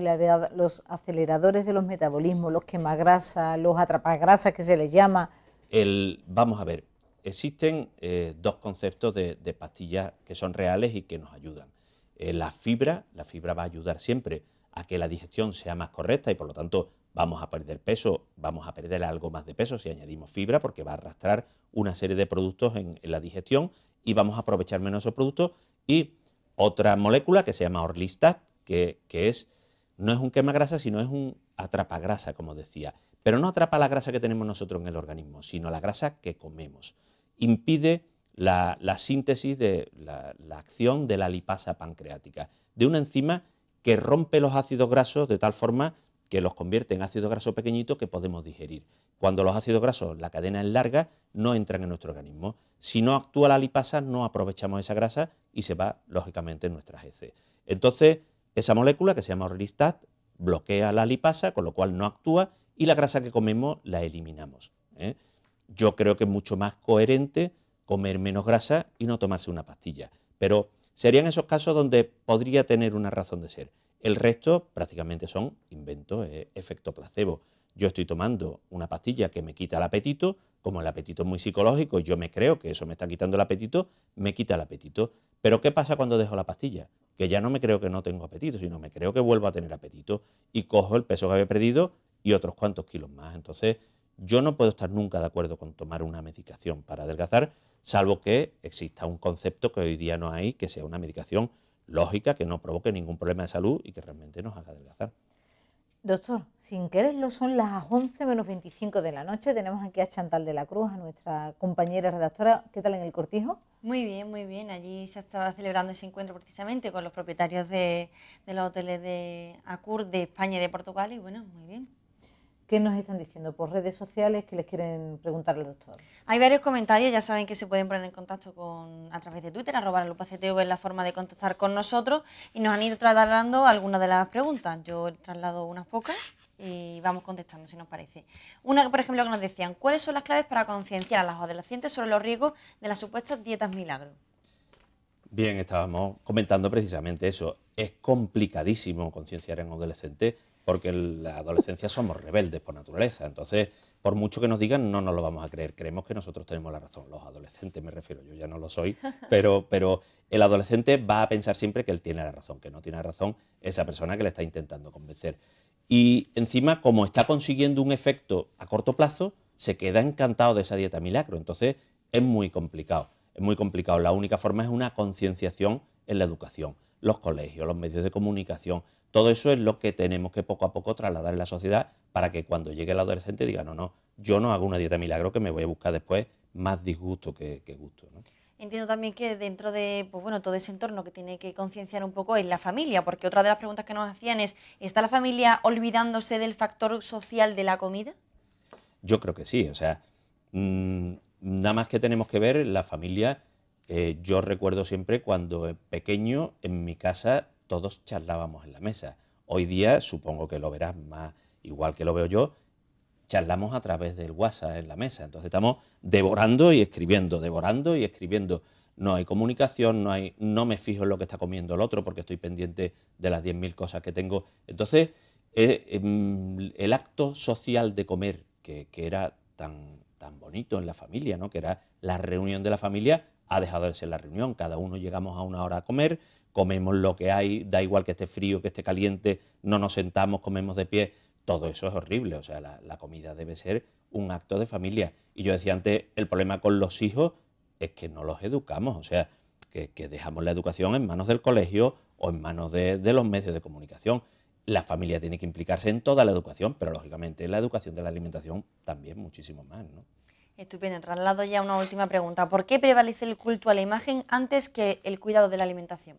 los aceleradores de los metabolismos, los quemagrasas, los atrapagrasas que se les llama. El, vamos a ver, existen eh, dos conceptos de, pastillas que son reales y que nos ayudan. Eh, la fibra, la fibra va a ayudar siempre a que la digestión sea más correcta y por lo tanto vamos a perder peso, vamos a perder algo más de peso si añadimos fibra porque va a arrastrar una serie de productos en, la digestión y vamos a aprovechar menos esos productos. Y otra molécula que se llama orlistat, que, es, no es un quema grasa, sino es un grasa, como decía. Pero no atrapa la grasa que tenemos nosotros en el organismo, sino la grasa que comemos impide la, síntesis de la, acción de la lipasa pancreática, de una enzima que rompe los ácidos grasos de tal forma que los convierte en ácidos grasos pequeñitos que podemos digerir. Cuando los ácidos grasos, la cadena es larga, no entran en nuestro organismo. Si no actúa la lipasa, no aprovechamos esa grasa y se va, lógicamente, en nuestras heces. Entonces, esa molécula, que se llama Orlistat, bloquea la lipasa, con lo cual no actúa y la grasa que comemos la eliminamos. ¿eh? yo creo que es mucho más coherente comer menos grasa y no tomarse una pastilla. Pero serían esos casos donde podría tener una razón de ser. El resto prácticamente son inventos, eh, efecto placebo. Yo estoy tomando una pastilla que me quita el apetito, como el apetito es muy psicológico, yo me creo que eso me está quitando el apetito, me quita el apetito. Pero ¿qué pasa cuando dejo la pastilla? Que ya no me creo que no tengo apetito, sino me creo que vuelvo a tener apetito y cojo el peso que había perdido y otros cuantos kilos más. Entonces, yo no puedo estar nunca de acuerdo con tomar una medicación para adelgazar, salvo que exista un concepto que hoy día no hay, que sea una medicación lógica, que no provoque ningún problema de salud y que realmente nos haga adelgazar. Doctor, sin quererlo, son las 11 menos 25 de la noche. Tenemos aquí a Chantal de la Cruz, a nuestra compañera redactora. ¿Qué tal en el cortijo? Muy bien, muy bien. Allí se estaba celebrando ese encuentro precisamente con los propietarios de, de los hoteles de ACUR de España y de Portugal. Y bueno, muy bien. ¿Qué nos están diciendo por redes sociales que les quieren preguntar al doctor? Hay varios comentarios, ya saben que se pueden poner en contacto a través de Twitter, arroba la lupa es la forma de contactar con nosotros y nos han ido trasladando algunas de las preguntas. Yo he trasladado unas pocas y vamos contestando si nos parece. Una, por ejemplo, que nos decían, ¿cuáles son las claves para concienciar a los adolescentes sobre los riesgos de las supuestas dietas milagros? Bien, estábamos comentando precisamente eso. Es complicadísimo concienciar a un adolescente porque en la adolescencia somos rebeldes por naturaleza. Entonces, por mucho que nos digan, no nos lo vamos a creer. Creemos que nosotros tenemos la razón. Los adolescentes, me refiero, yo ya no lo soy, pero, pero el adolescente va a pensar siempre que él tiene la razón, que no tiene razón esa persona que le está intentando convencer. Y encima, como está consiguiendo un efecto a corto plazo, se queda encantado de esa dieta milagro. Entonces, es muy complicado. Es muy complicado. La única forma es una concienciación en la educación, los colegios, los medios de comunicación, todo eso es lo que tenemos que poco a poco trasladar en la sociedad para que cuando llegue el adolescente diga, no, no, yo no hago una dieta milagro que me voy a buscar después más disgusto que, gusto. Entiendo también que dentro de pues bueno, todo ese entorno que tiene que concienciar un poco es la familia, porque otra de las preguntas que nos hacían es, ¿está la familia olvidándose del factor social de la comida? Yo creo que sí, o sea, mm, nada más que tenemos que ver la familia. Eh, yo recuerdo siempre cuando pequeño en mi casa todos charlábamos en la mesa. Hoy día, supongo que lo verás más igual que lo veo yo, charlamos a través del WhatsApp en la mesa. Entonces estamos devorando y escribiendo, devorando y escribiendo. No hay comunicación, no, hay, no me fijo en lo que está comiendo el otro porque estoy pendiente de las 10.000 cosas que tengo. Entonces, eh, em, el acto social de comer, que, que era tan, tan bonito en la familia, ¿no? que era la reunión de la familia, ha dejado de ser la reunión. Cada uno llegamos a una hora a comer, comemos lo que hay, da igual que esté frío, que esté caliente, no nos sentamos, comemos de pie. Todo eso es horrible. O sea, la, comida debe ser un acto de familia. Y yo decía antes, el problema con los hijos es que no los educamos. O sea, que, dejamos la educación en manos del colegio o en manos de, los medios de comunicación la familia tiene que implicarse en toda la educación, pero lógicamente en la educación de la alimentación también muchísimo más, ¿no? Estupendo. Traslado ya una última pregunta. ¿Por qué prevalece el culto a la imagen antes que el cuidado de la alimentación?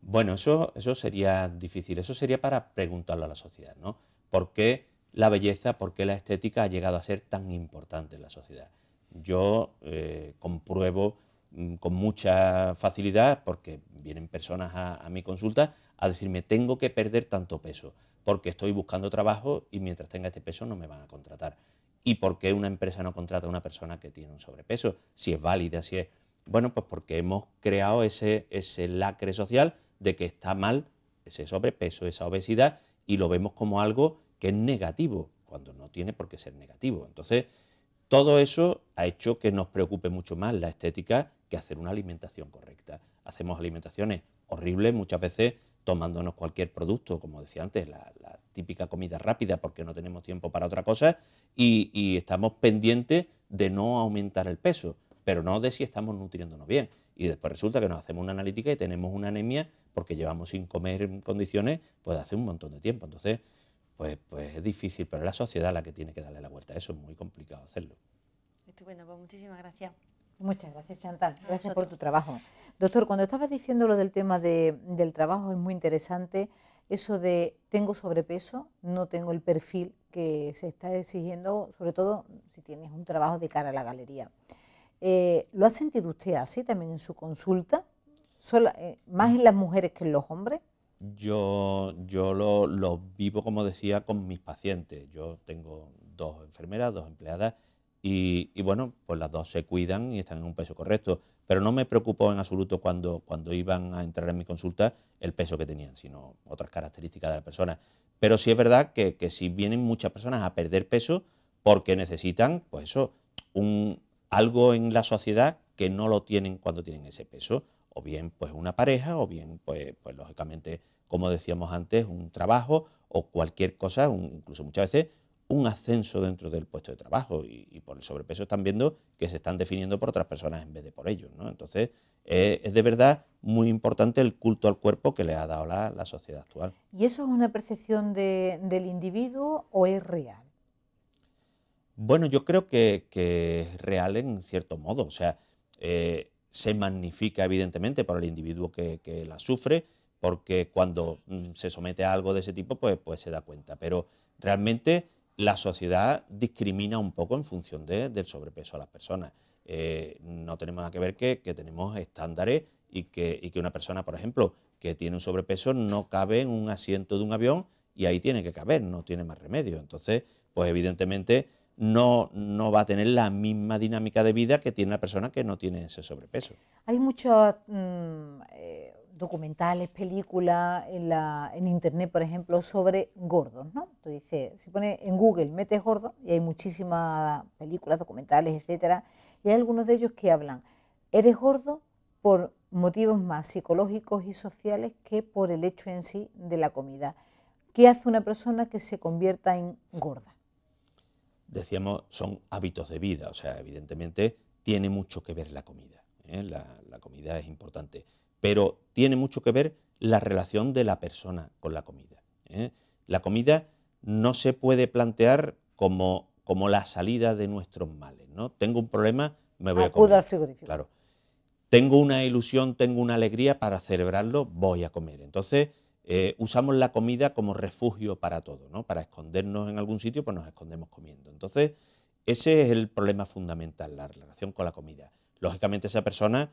Bueno, eso, eso sería difícil. Eso sería para preguntarlo a la sociedad, ¿no? ¿Por qué la belleza, por qué la estética ha llegado a ser tan importante en la sociedad? Yo eh, compruebo mm, con mucha facilidad, porque vienen personas a, mi consulta a decirme, tengo que perder tanto peso, porque estoy buscando trabajo y mientras tenga este peso no me van a contratar. ¿Y por qué una empresa no contrata a una persona que tiene un sobrepeso? Si es válida, si es... Bueno, pues porque hemos creado ese, ese lacre social de que está mal ese sobrepeso, esa obesidad, y lo vemos como algo que es negativo, cuando no tiene por qué ser negativo. Entonces, todo eso ha hecho que nos preocupe mucho más la estética que hacer una alimentación correcta. Hacemos alimentaciones horribles, muchas veces tomándonos cualquier producto, como decía antes, la, típica comida rápida porque no tenemos tiempo para otra cosa y, estamos pendientes de no aumentar el peso, pero no de si estamos nutriéndonos bien. Y después resulta que nos hacemos una analítica y tenemos una anemia porque llevamos sin comer en condiciones pues hace un montón de tiempo. Entonces, pues, pues es difícil, pero es la sociedad la que tiene que darle la vuelta. Eso es muy complicado hacerlo. Estupendo, pues muchísimas gracias. Muchas gracias, Chantal. Gracias por tu trabajo. Doctor, cuando estabas diciendo lo del tema del trabajo, es muy interesante eso de tengo sobrepeso, no tengo el perfil que se está exigiendo, sobre todo si tienes un trabajo de cara a la galería. Eh, ¿Lo ha sentido usted así también en su consulta? Eh, ¿Más en las mujeres que en los hombres? Yo, yo lo, lo vivo, como decía, con mis pacientes. Yo tengo dos enfermeras, dos empleadas y, bueno, pues las dos se cuidan y están en un peso correcto. Pero no me preocupó en absoluto cuando, cuando iban a entrar en mi consulta el peso que tenían, sino otras características de la persona. Pero sí es verdad que, si vienen muchas personas a perder peso porque necesitan, pues eso, un, algo en la sociedad que no lo tienen cuando tienen ese peso, o bien pues una pareja, o bien pues, pues lógicamente, como decíamos antes, un trabajo o cualquier cosa, incluso muchas veces un ascenso dentro del puesto de trabajo y, por el sobrepeso están viendo que se están definiendo por otras personas en vez de por ellos. ¿no? Entonces, eh, es de verdad muy importante el culto al cuerpo que le ha dado la, sociedad actual. ¿Y eso es una percepción del individuo o es real? Bueno, yo creo que, es real en cierto modo. O sea, eh, se magnifica evidentemente ...por el individuo que, la sufre, porque cuando mm, se somete a algo de ese tipo, pues, pues se da cuenta. Pero realmente la sociedad discrimina un poco en función del sobrepeso a las personas. Eh, no tenemos nada que ver que, tenemos estándares y que, una persona, por ejemplo, que tiene un sobrepeso no cabe en un asiento de un avión y ahí tiene que caber, no tiene más remedio. Entonces, pues evidentemente no, no va a tener la misma dinámica de vida que tiene la persona que no tiene ese sobrepeso. Hay muchos... Mm, eh, documentales, películas en, internet, por ejemplo, sobre gordos, ¿no? Entonces dice, si pone en Google, metes gordo y hay muchísimas películas, documentales, etcétera, y hay algunos de ellos que hablan, eres gordo por motivos más psicológicos y sociales que por el hecho en sí de la comida. ¿Qué hace una persona que se convierta en gorda? Decíamos, son hábitos de vida, o sea, evidentemente tiene mucho que ver la comida. ¿eh? la comida es importante, pero tiene mucho que ver la relación de la persona con la comida. ¿eh? La comida no se puede plantear como, como la salida de nuestros males. ¿no? Tengo un problema, me voy a comer. al frigorífico. Claro. Tengo una ilusión, tengo una alegría, para celebrarlo voy a comer. Entonces, eh, usamos la comida como refugio para todo, ¿no? Para escondernos en algún sitio, pues nos escondemos comiendo. Entonces, ese es el problema fundamental, la relación con la comida. Lógicamente esa persona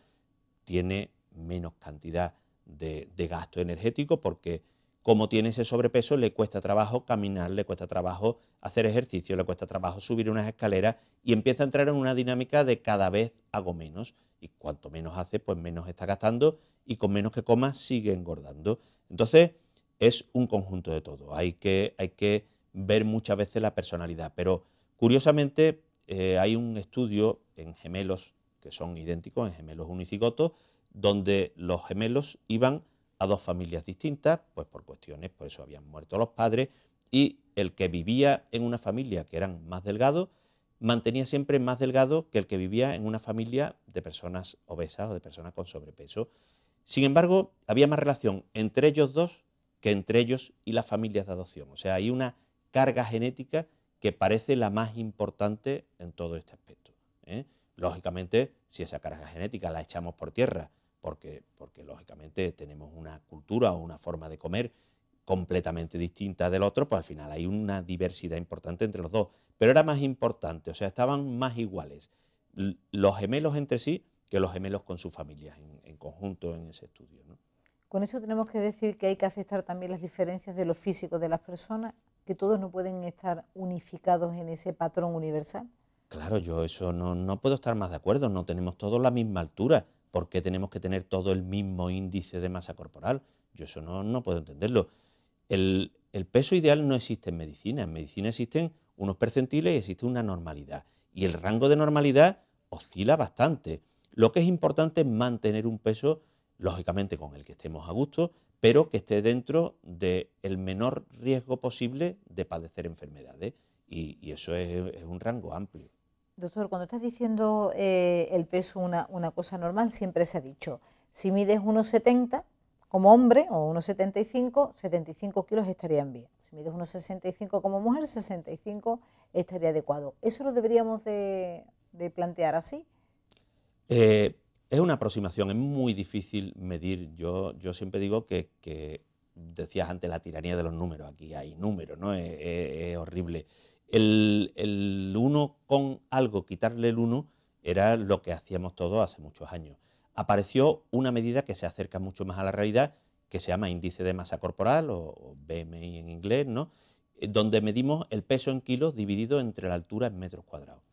tiene menos cantidad de, gasto energético porque como tiene ese sobrepeso le cuesta trabajo caminar, le cuesta trabajo hacer ejercicio, le cuesta trabajo subir unas escaleras y empieza a entrar en una dinámica de cada vez hago menos y cuanto menos hace pues menos está gastando y con menos que coma sigue engordando. Entonces es un conjunto de todo, hay que, hay que ver muchas veces la personalidad, pero curiosamente eh, hay un estudio en gemelos que son idénticos, en gemelos unicigotos, donde los gemelos iban a dos familias distintas, pues por cuestiones, por eso habían muerto los padres, y el que vivía en una familia que eran más delgados, mantenía siempre más delgado que el que vivía en una familia de personas obesas o de personas con sobrepeso. Sin embargo, había más relación entre ellos dos que entre ellos y las familias de adopción. O sea, hay una carga genética que parece la más importante en todo este aspecto. ¿eh? Lógicamente, si esa carga genética la echamos por tierra porque, porque lógicamente tenemos una cultura o una forma de comer completamente distinta del otro, pues al final hay una diversidad importante entre los dos. Pero era más importante, o sea, estaban más iguales los gemelos entre sí que los gemelos con sus familias en, conjunto en ese estudio. Con eso tenemos que decir que hay que aceptar también las diferencias de lo físico de las personas, que todos no pueden estar unificados en ese patrón universal. Claro, yo eso no, no puedo estar más de acuerdo, no tenemos todos la misma altura. ¿Por qué tenemos que tener todo el mismo índice de masa corporal? Yo eso no, puedo entenderlo. El, peso ideal no existe en medicina. En medicina existen unos percentiles y existe una normalidad. Y el rango de normalidad oscila bastante. Lo que es importante es mantener un peso, lógicamente, con el que estemos a gusto, pero que esté dentro del menor riesgo posible de padecer enfermedades. Y, eso es un rango amplio. Doctor, cuando estás diciendo eh, el peso una, cosa normal, siempre se ha dicho, si mides 1,70 como hombre o 1,75, 75 kilos estarían bien. Si mides 1,65 como mujer, 65 estaría adecuado. ¿Eso lo deberíamos de, plantear así? Eh, es una aproximación, es muy difícil medir. Yo, yo siempre digo que, decías antes la tiranía de los números, aquí hay números, ¿no? es horrible. El, 1 con algo, quitarle el 1, era lo que hacíamos todos hace muchos años. Apareció una medida que se acerca mucho más a la realidad, que se llama índice de masa corporal, o, BMI en inglés, ¿no? Eh, donde medimos el peso en kilos dividido entre la altura en metros cuadrados.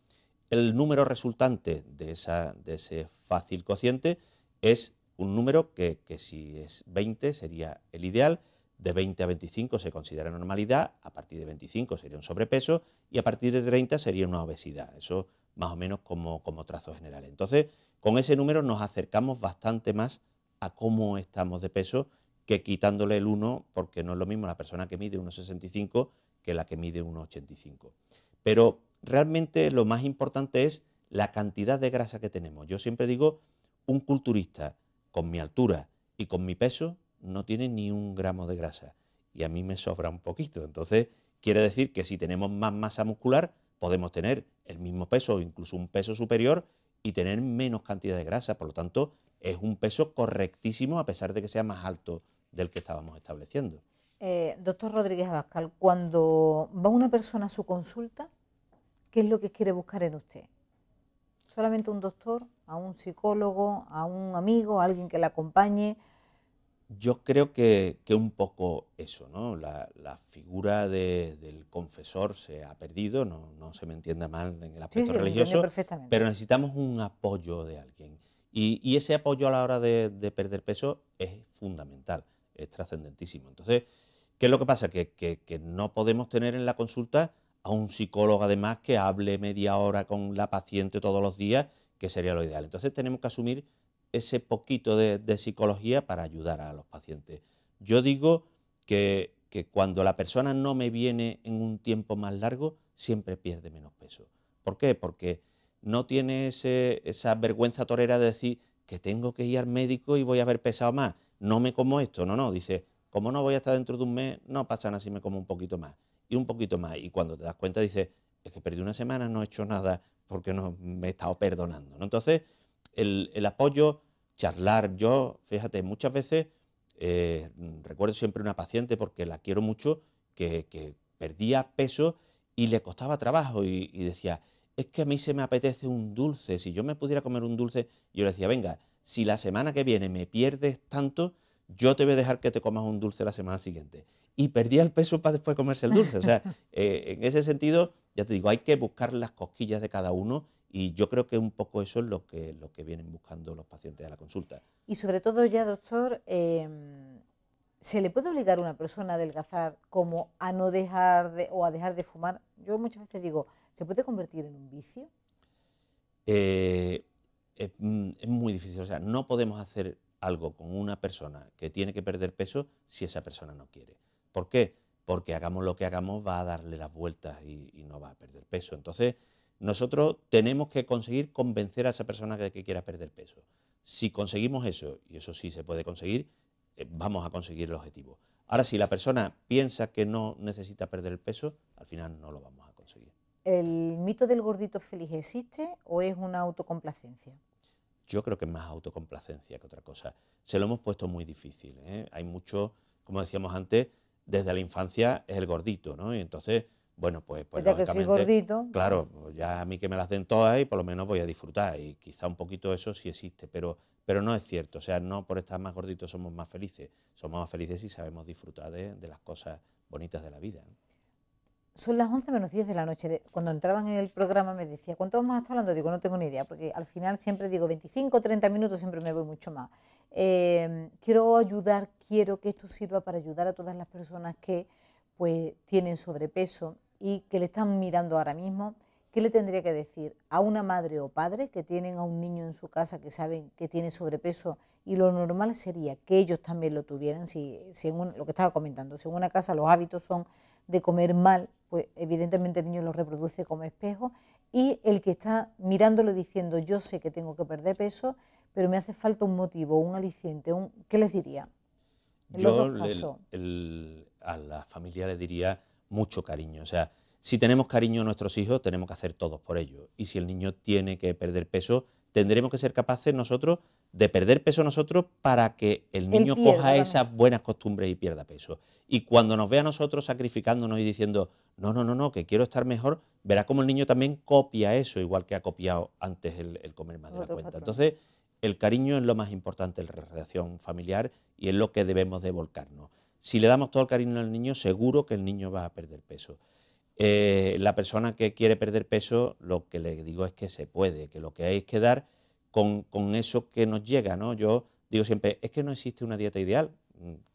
El número resultante de, ese fácil cociente es un número que, que si es 20 sería el ideal, de 20 a 25 se considera normalidad, a partir de 25 sería un sobrepeso y a partir de 30 sería una obesidad. Eso más o menos como, como trazo general. Entonces, con ese número nos acercamos bastante más a cómo estamos de peso que quitándole el 1, porque no es lo mismo la persona que mide 1,65 que la que mide 1,85. Pero realmente lo más importante es la cantidad de grasa que tenemos. Yo siempre digo, un culturista con mi altura y con mi peso no tiene ni un gramo de grasa y a mí me sobra un poquito. Entonces, quiere decir que si tenemos más masa muscular, podemos tener el mismo peso o incluso un peso superior y tener menos cantidad de grasa. Por lo tanto, es un peso correctísimo a pesar de que sea más alto del que estábamos estableciendo. Eh, doctor Rodríguez Abascal, cuando va una persona a su consulta, ¿qué es lo que quiere buscar en usted? ¿Solamente un doctor, a un psicólogo, a un amigo, a alguien que la acompañe? Yo creo que, que, un poco eso, ¿no? La, figura del confesor se ha perdido, no, se me entienda mal en el aspecto religioso, pero necesitamos un apoyo de alguien. Y, ese apoyo a la hora de, perder peso es fundamental, es trascendentísimo. Entonces, ¿qué es lo que pasa? que, no podemos tener en la consulta a un psicólogo además que hable media hora con la paciente todos los días, que sería lo ideal. Entonces tenemos que asumir ese poquito de, psicología para ayudar a los pacientes. Yo digo que, cuando la persona no me viene en un tiempo más largo, siempre pierde menos peso. ¿Por qué? Porque no tiene esa vergüenza torera de decir que tengo que ir al médico y voy a haber pesado más. No me como esto, no, no. Dice, como no voy a estar dentro de un mes, no pasa nada si me como un poquito más. Y un poquito más. Y cuando te das cuenta, dice es que perdí una semana, no he hecho nada porque no me he estado perdonando. Entonces, el, apoyo, charlar. Yo, fíjate, muchas veces eh, recuerdo siempre una paciente, porque la quiero mucho, que, perdía peso y le costaba trabajo y, decía, es que a mí se me apetece un dulce, si yo me pudiera comer un dulce, yo le decía, venga, si la semana que viene me pierdes tanto, yo te voy a dejar que te comas un dulce la semana siguiente. Y perdía el peso para después comerse el dulce. O sea, eh, en ese sentido, ya te digo, hay que buscar las cosquillas de cada uno y yo creo que un poco eso es lo que, lo que vienen buscando los pacientes a la consulta. Y sobre todo ya, doctor, em, ¿se le puede obligar a una persona a adelgazar como a no dejar de, o a dejar de fumar? Yo muchas veces digo, ¿se puede convertir en un vicio? Eh, mm, es, muy difícil, o sea, no podemos hacer algo con una persona que tiene que perder peso si esa persona no quiere. ¿Por qué? Porque hagamos lo que hagamos va a darle las vueltas y no va a perder peso. Entonces, nosotros tenemos que conseguir convencer a esa persona de que quiera perder peso. Si conseguimos eso, y eso sí se puede conseguir, eh, vamos a conseguir el objetivo. Ahora, si la persona piensa que no necesita perder el peso, al final no lo vamos a conseguir. ¿El mito del gordito feliz existe o es una autocomplacencia? Yo creo que es más autocomplacencia que otra cosa. Se lo hemos puesto muy difícil. ¿eh? Hay mucho, como decíamos antes, desde la infancia es el gordito, ¿no? Y entonces bueno, pues, pues, ya que soy gordito. Claro, pues. Pues, ya a mí que me las den todas y por lo menos voy a disfrutar. Y quizá un poquito eso sí existe, pero, pero no es cierto. O sea, no por estar más gordito somos más felices. Somos más felices si sabemos disfrutar de, las cosas bonitas de la vida. Son las 11 menos 10 de la noche. Cuando entraban en el programa me decía, ¿cuánto vamos a estar hablando? Digo, no tengo ni idea, porque al final siempre digo 25, 30 minutos, siempre me voy mucho más. Em, quiero ayudar, quiero que esto sirva para ayudar a todas las personas que pues tienen sobrepeso, y que le están mirando ahora mismo, ¿qué le tendría que decir a una madre o padre que tienen a un niño en su casa que saben que tiene sobrepeso y lo normal sería que ellos también lo tuvieran, si, lo que estaba comentando, si en una casa los hábitos son de comer mal, pues evidentemente el niño lo reproduce como espejo y el que está mirándolo diciendo yo sé que tengo que perder peso, pero me hace falta un motivo, un aliciente, un, ¿qué les diría? yo a la familia le diría mucho cariño. O sea, si tenemos cariño a nuestros hijos, tenemos que hacer todos por ellos. Y si el niño tiene que perder peso, tendremos que ser capaces nosotros de perder peso nosotros para que el niño coja esas buenas costumbres y pierda peso. Y cuando nos vea a nosotros sacrificándonos y diciendo, no, no, no, no, que quiero estar mejor, verá como el niño también copia eso, igual que ha copiado antes el, comer más de la cuenta. Entonces, el cariño es lo más importante en la relación familiar y es lo que debemos de volcarnos. Si le damos todo el cariño al niño, seguro que el niño va a perder peso. Eh, la persona que quiere perder peso, lo que le digo es que se puede, que lo que hay que dar con, eso que nos llega, ¿no? Yo digo siempre, es que no existe una dieta ideal.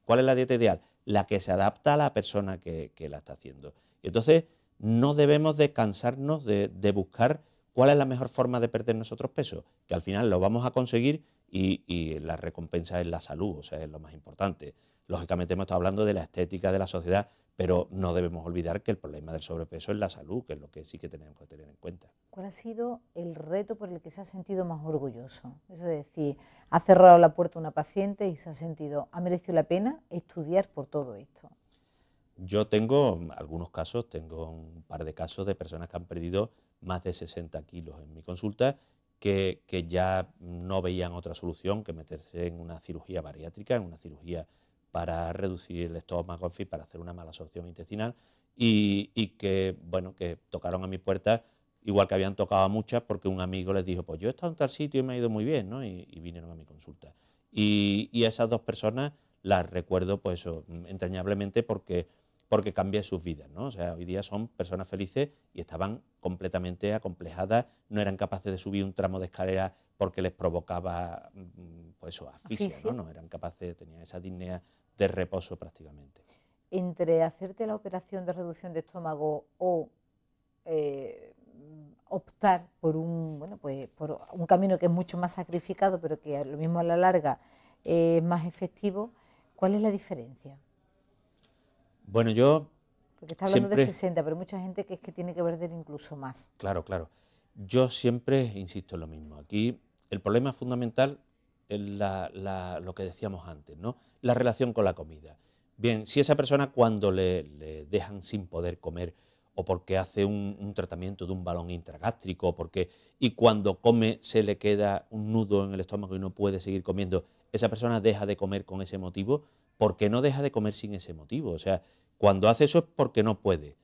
¿Cuál es la dieta ideal? La que se adapta a la persona que, la está haciendo. entonces, no debemos de cansarnos de, buscar cuál es la mejor forma de perder nosotros peso, que al final lo vamos a conseguir y la recompensa es la salud, o sea, es lo más importante. Lógicamente hemos estado hablando de la estética de la sociedad, pero no debemos olvidar que el problema del sobrepeso es la salud, que es lo que sí que tenemos que tener en cuenta. ¿Cuál ha sido el reto por el que se ha sentido más orgulloso? Eso es decir, ha cerrado la puerta una paciente y se ha sentido, ¿ha merecido la pena estudiar por todo esto? Yo tengo algunos casos, tengo un par de casos de personas que han perdido más de 60 kilos en mi consulta que, que, ya no veían otra solución que meterse en una cirugía bariátrica, en una cirugía para reducir el estómago, en para hacer una mala absorción intestinal y, que, bueno, que tocaron a mi puerta igual que habían tocado a muchas porque un amigo les dijo, pues yo he estado en tal sitio y me ha ido muy bien, ¿no? Y, vinieron a mi consulta. Y, a esas dos personas las recuerdo, pues entrañablemente porque, porque cambié sus vidas, ¿no? O sea, hoy día son personas felices y estaban completamente acomplejadas, no eran capaces de subir un tramo de escalera porque les provocaba, mm, pues eso, asfixia, ¿no? No eran capaces, tenían esa dignidad de reposo prácticamente. Entre hacerte la operación de reducción de estómago o eh, optar por un, bueno, pues, por un camino que es mucho más sacrificado, pero que a lo mismo a la larga es más efectivo, ¿cuál es la diferencia? Bueno, yo... Porque está hablando de 60, pero mucha gente que es que tiene que perder incluso más. Claro, claro. Yo siempre insisto en lo mismo. Aquí el problema fundamental lo que decíamos antes, ¿no? la relación con la comida. Bien, si esa persona cuando le, dejan sin poder comer o porque hace un, tratamiento de un balón intragástrico, porque, y cuando come se le queda un nudo en el estómago y no puede seguir comiendo, esa persona deja de comer con ese motivo, ¿Por qué no deja de comer sin ese motivo. O sea, cuando hace eso es porque no puede.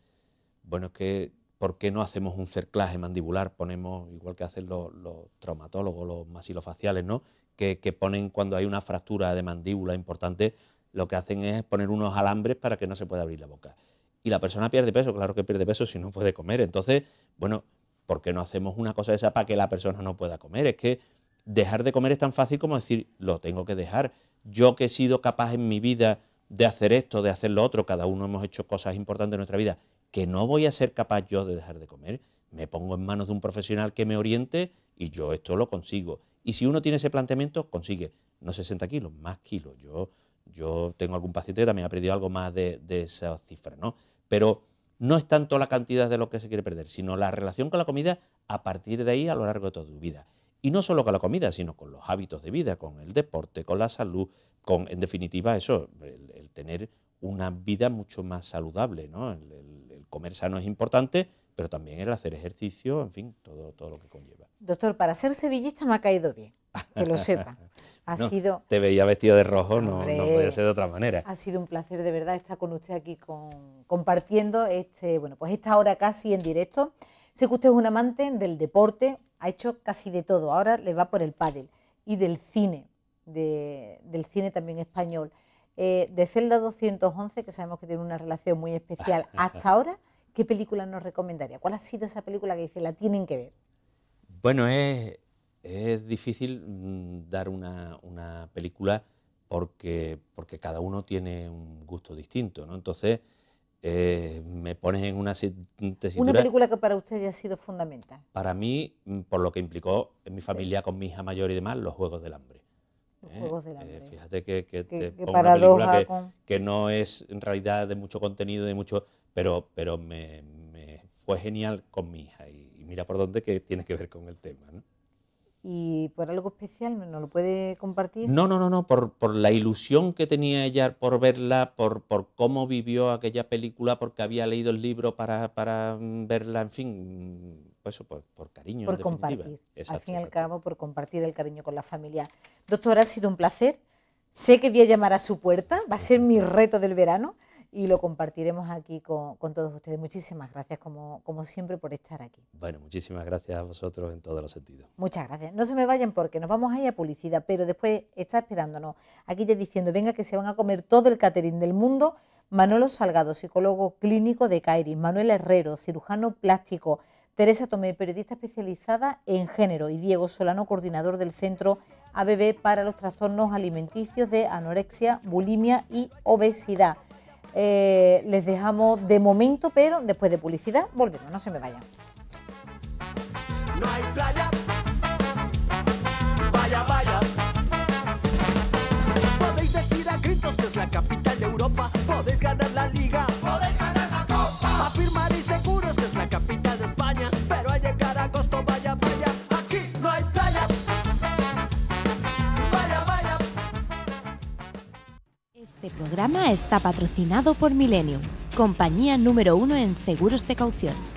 Bueno, es que, ¿por qué no hacemos un cerclaje mandibular? Ponemos, igual que hacen los, los traumatólogos, los masilofaciales, ¿no? que, ponen cuando hay una fractura de mandíbula importante, lo que hacen es poner unos alambres para que no se pueda abrir la boca. Y la persona pierde peso, claro que pierde peso si no puede comer. Entonces, bueno, ¿por qué no hacemos una cosa esa para que la persona no pueda comer? Es que dejar de comer es tan fácil como decir, lo tengo que dejar. Yo que he sido capaz en mi vida de hacer esto, de hacer lo otro, cada uno hemos hecho cosas importantes en nuestra vida, que no voy a ser capaz yo de dejar de comer, me pongo en manos de un profesional que me oriente y yo esto lo consigo. Y si uno tiene ese planteamiento, consigue no 60 kilos, más kilos. Yo, yo tengo algún paciente que también ha perdido algo más de, esas cifras, ¿no? Pero no es tanto la cantidad de lo que se quiere perder, sino la relación con la comida a partir de ahí a lo largo de toda tu vida. Y no solo con la comida, sino con los hábitos de vida, con el deporte, con la salud, con, en definitiva, eso, el, tener una vida mucho más saludable, ¿no? el, el comer sano es importante, pero también el hacer ejercicio, en fin, todo, todo lo que conlleva. Doctor, para ser sevillista me ha caído bien, que lo sepa. Te veía vestido de rojo, no, podía ser de otra manera. Ha sido un placer de verdad estar con usted aquí con, compartiendo este, bueno, pues esta hora casi en directo. Sé que usted es un amante del deporte, ha hecho casi de todo, ahora le va por el pádel y del cine, del cine también español. Eh, de Celda 211, que sabemos que tiene una relación muy especial hasta ahora, ¿qué película nos recomendaría? ¿Cuál ha sido esa película que dice la tienen que ver? Bueno, es, es difícil mm, dar una, película porque, porque cada uno tiene un gusto distinto, ¿no? Entonces, eh, me pones en una síntesis. Mm, una película que para usted ya ha sido fundamental. Para mí, mm, por lo que implicó en mi familia con mi hija mayor y demás, los Juegos del Hambre. Los ¿Eh? Juegos del eh, Hambre. fíjate que, te pongo una película que, no es en realidad de mucho contenido, de mucho, pero, pero me, fue genial con mi hija y, mira por dónde que tiene que ver con el tema. ¿no? ¿Y por algo especial? ¿No lo puede compartir? No, no, no, no, por, la ilusión que tenía ella por verla, por, cómo vivió aquella película, porque había leído el libro para, para mm, verla, en fin, pues, por, por cariño. Por compartir, al fin y al cabo, por compartir el cariño con la familia. Doctora, ha sido un placer. Sé que voy a llamar a su puerta, va a ser mi reto del verano y lo compartiremos aquí con, todos ustedes. Muchísimas gracias, como, siempre, por estar aquí. Bueno, muchísimas gracias a vosotros en todos los sentidos. Muchas gracias. No se me vayan porque nos vamos a ir a publicidad, pero después está esperándonos. Aquí ya diciendo, venga, que se van a comer todo el catering del mundo. Manolo Salgado, psicólogo clínico de Cairis, Manuel Herrero, cirujano plástico, Teresa Tomé, periodista especializada en género, y Diego Solano, coordinador del Centro ABB para los Trastornos Alimenticios de Anorexia, Bulimia y Obesidad. Eh, les dejamos de momento, pero después de publicidad volvemos, no se me vayan. El este programa está patrocinado por Millennium, compañía número uno en seguros de caución.